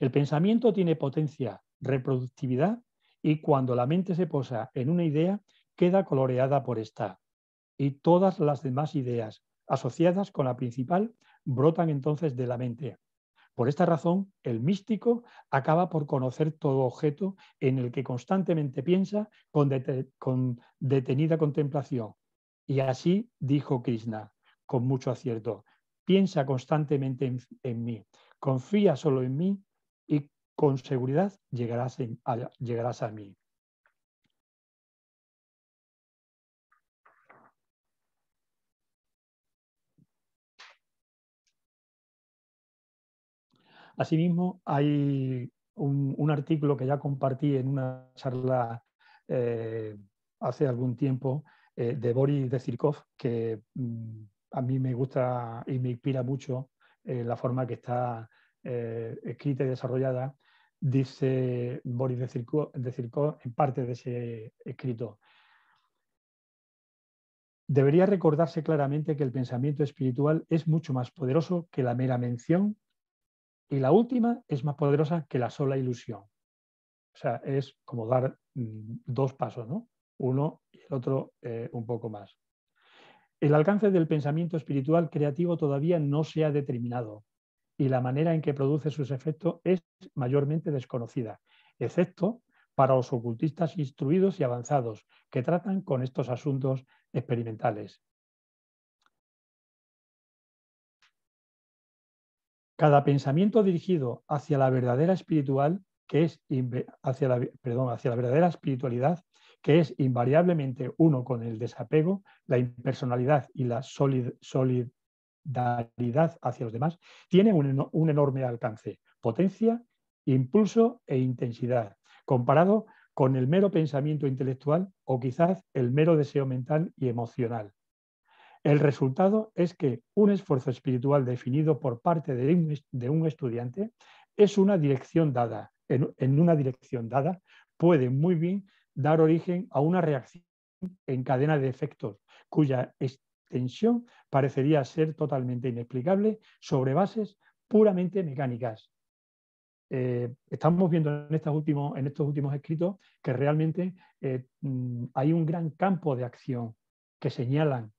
El pensamiento tiene potencia, reproductividad y cuando la mente se posa en una idea queda coloreada por esta y todas las demás ideas asociadas con la principal brotan entonces de la mente por esta razón, el místico acaba por conocer todo objeto en el que constantemente piensa con, detenida contemplación. Y así dijo Krishna, con mucho acierto, piensa constantemente en, mí, confía solo en mí y con seguridad llegarás a mí. Asimismo, hay un, artículo que ya compartí en una charla eh, hace algún tiempo eh, de Boris de Zirkov, que mm, a mí me gusta y me inspira mucho eh, la forma que está escrita y desarrollada, dice Boris de Zirkov, en parte de ese escrito. Debería recordarse claramente que el pensamiento espiritual es mucho más poderoso que la mera mención y la última es más poderosa que la sola ilusión. O sea, es como dar mm, dos pasos, ¿no? Uno y el otro eh, un poco más. El alcance del pensamiento espiritual creativo todavía no se ha determinado y la manera en que produce sus efectos es mayormente desconocida, excepto para los ocultistas instruidos y avanzados que tratan con estos asuntos experimentales. Cada pensamiento dirigido hacia la verdadera espiritual, que es hacia la, perdón, hacia la verdadera espiritualidad, que es invariablemente uno con el desapego, la impersonalidad y la solidaridad hacia los demás, tiene un enorme alcance, potencia, impulso e intensidad, comparado con el mero pensamiento intelectual o quizás el mero deseo mental y emocional. El resultado es que un esfuerzo espiritual definido por parte de un, estudiante es una dirección dada. En, una dirección dada puede muy bien dar origen a una reacción en cadena de efectos cuya extensión parecería ser totalmente inexplicable sobre bases puramente mecánicas. Eh, estamos viendo en, estos últimos, escritos que realmente eh, mm, hay un gran campo de acción que señalan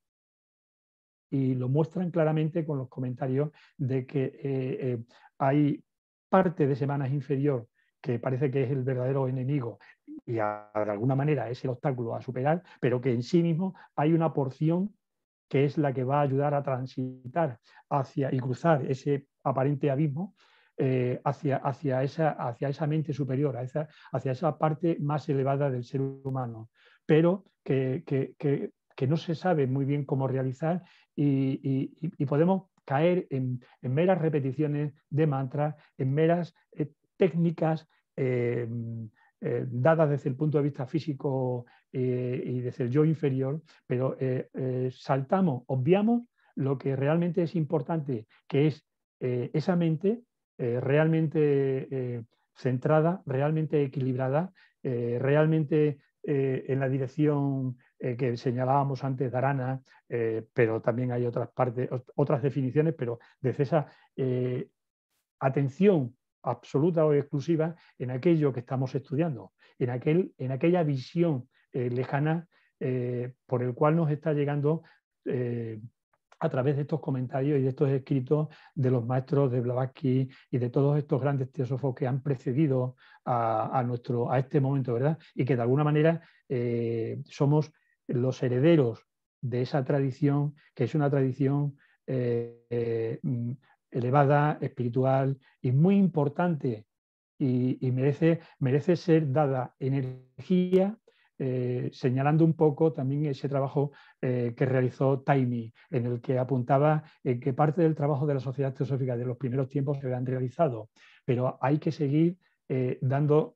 y lo muestran claramente con los comentarios de que eh, eh, hay parte de semanas inferior que parece que es el verdadero enemigo y de alguna manera es el obstáculo a superar, pero que en sí mismo hay una porción que es la que va a ayudar a transitar hacia y cruzar ese aparente abismo eh, hacia, hacia, esa, hacia esa mente superior, hacia, hacia esa parte más elevada del ser humano, pero que, que que no se sabe muy bien cómo realizar y, podemos caer en, meras repeticiones de mantras, en meras eh, técnicas em, eh, dadas desde el punto de vista físico eh, y desde el yo inferior, pero saltamos, obviamos lo que realmente es importante, que es esa mente realmente centrada, realmente equilibrada, realmente en la dirección eh, que señalábamos antes de Arana, eh, pero también hay otras, partes, otras definiciones, pero desde esa eh, atención absoluta o exclusiva en aquello que estamos estudiando, en, aquel, en aquella visión lejana por el cual nos está llegando a través de estos comentarios y de estos escritos de los maestros de Blavatsky y de todos estos grandes teósofos que han precedido a, nuestro, a este momento, ¿verdad? Y que de alguna manera somos los herederos de esa tradición, que es una tradición eh, mm, elevada, espiritual y muy importante y, merece, merece, ser dada energía. Eh, señalando un poco también ese trabajo eh, que realizó Taimi, en el que apuntaba que parte del trabajo de la sociedad teosófica de los primeros tiempos se habían realizado, pero hay que seguir dando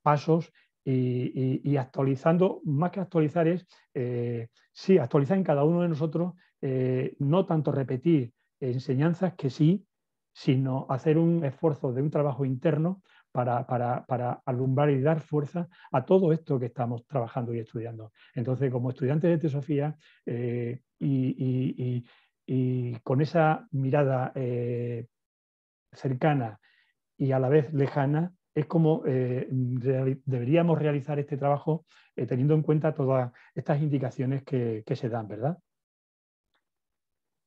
pasos y, actualizando, más que actualizar es, eh, sí, actualizar en cada uno de nosotros, eh, no tanto repetir enseñanzas que sí, sino hacer un esfuerzo de un trabajo interno para, alumbrar y dar fuerza a todo esto que estamos trabajando y estudiando. Entonces, como estudiantes de teosofía eh, y, con esa mirada cercana y a la vez lejana, es como eh, deberíamos realizar este trabajo eh, teniendo en cuenta todas estas indicaciones que, se dan, ¿verdad?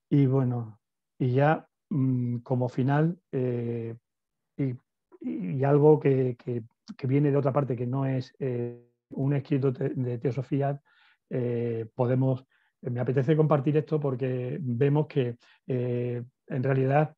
Y bueno, y ya mm, como final, eh, y, algo que, que, viene de otra parte, que no es un escrito de teosofía, podemos, me apetece compartir esto porque vemos que en realidad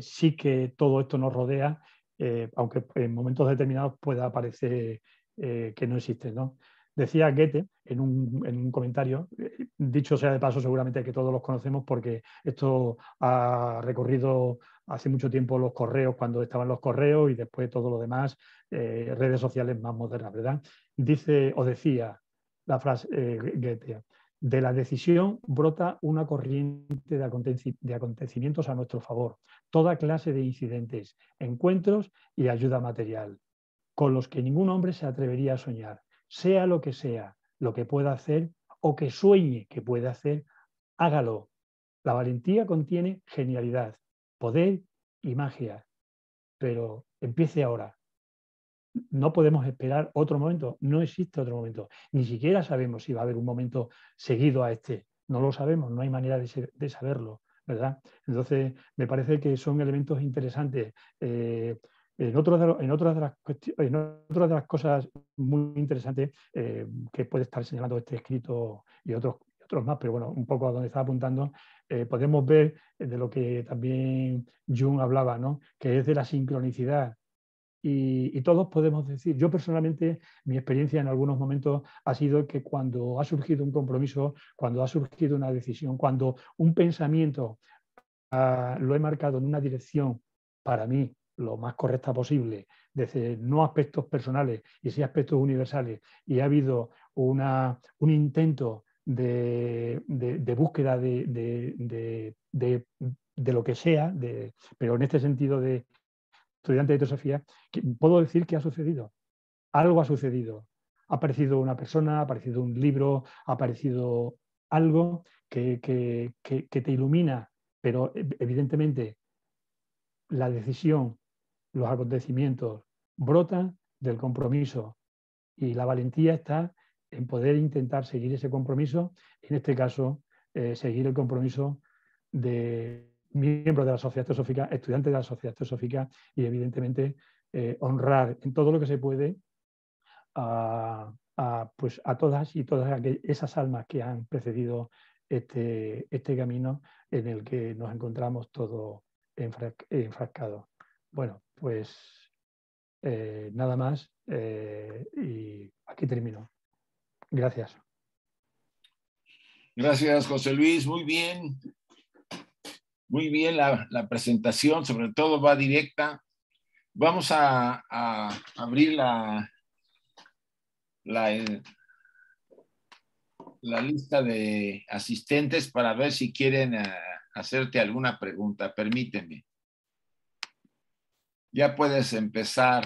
sí que todo esto nos rodea eh, aunque en momentos determinados pueda parecer eh, que no existe. ¿no? Decía Goethe en un, comentario, eh, dicho sea de paso, seguramente que todos los conocemos porque esto ha recorrido hace mucho tiempo los correos, cuando estaban los correos y después todo lo demás, redes sociales más modernas, ¿verdad? Dice o decía la frase Goethe, de la decisión brota una corriente de, acontecimientos a nuestro favor, toda clase de incidentes, encuentros y ayuda material, con los que ningún hombre se atrevería a soñar, sea lo que sea, lo que pueda hacer o que sueñe que pueda hacer, hágalo. La valentía contiene genialidad, poder y magia, pero empiece ahora, no podemos esperar otro momento, no existe otro momento. Ni siquiera sabemos si va a haber un momento seguido a este. No lo sabemos, no hay manera de, saberlo, ¿verdad? Entonces, me parece que son elementos interesantes. en, otras de las cosas muy interesantes eh, que puede estar señalando este escrito y otros, otros más, pero bueno, un poco a donde estaba apuntando, eh, podemos ver de lo que también Jung hablaba, ¿no? que es de la sincronicidad y, todos podemos decir, yo personalmente, mi experiencia en algunos momentos ha sido que cuando ha surgido un compromiso, cuando ha surgido una decisión, cuando un pensamiento ah, lo he marcado en una dirección para mí lo más correcta posible, desde no aspectos personales y sí aspectos universales, y ha habido una, un intento de, búsqueda de, de, lo que sea, pero en este sentido de estudiante de filosofía, puedo decir que ha sucedido. Algo ha sucedido. Ha aparecido una persona, ha aparecido un libro, ha aparecido algo que, te ilumina, pero e, evidentemente la decisión, los acontecimientos brotan del compromiso y la valentía está en poder intentar seguir ese compromiso, en este caso, eh, seguir el compromiso de miembro de la sociedad teosófica, estudiante de la sociedad teosófica y evidentemente eh, honrar en todo lo que se puede a, pues, todas y todas esas almas que han precedido este, este, camino en el que nos encontramos todos enfrascados. Bueno, pues eh, nada más eh, y aquí termino. Gracias. Gracias, José Luis. Muy bien muy bien la, presentación, sobre todo va directa. Vamos a, abrir eh, la, lista de asistentes para ver si quieren eh, hacerte alguna pregunta. Permíteme. Ya puedes empezar.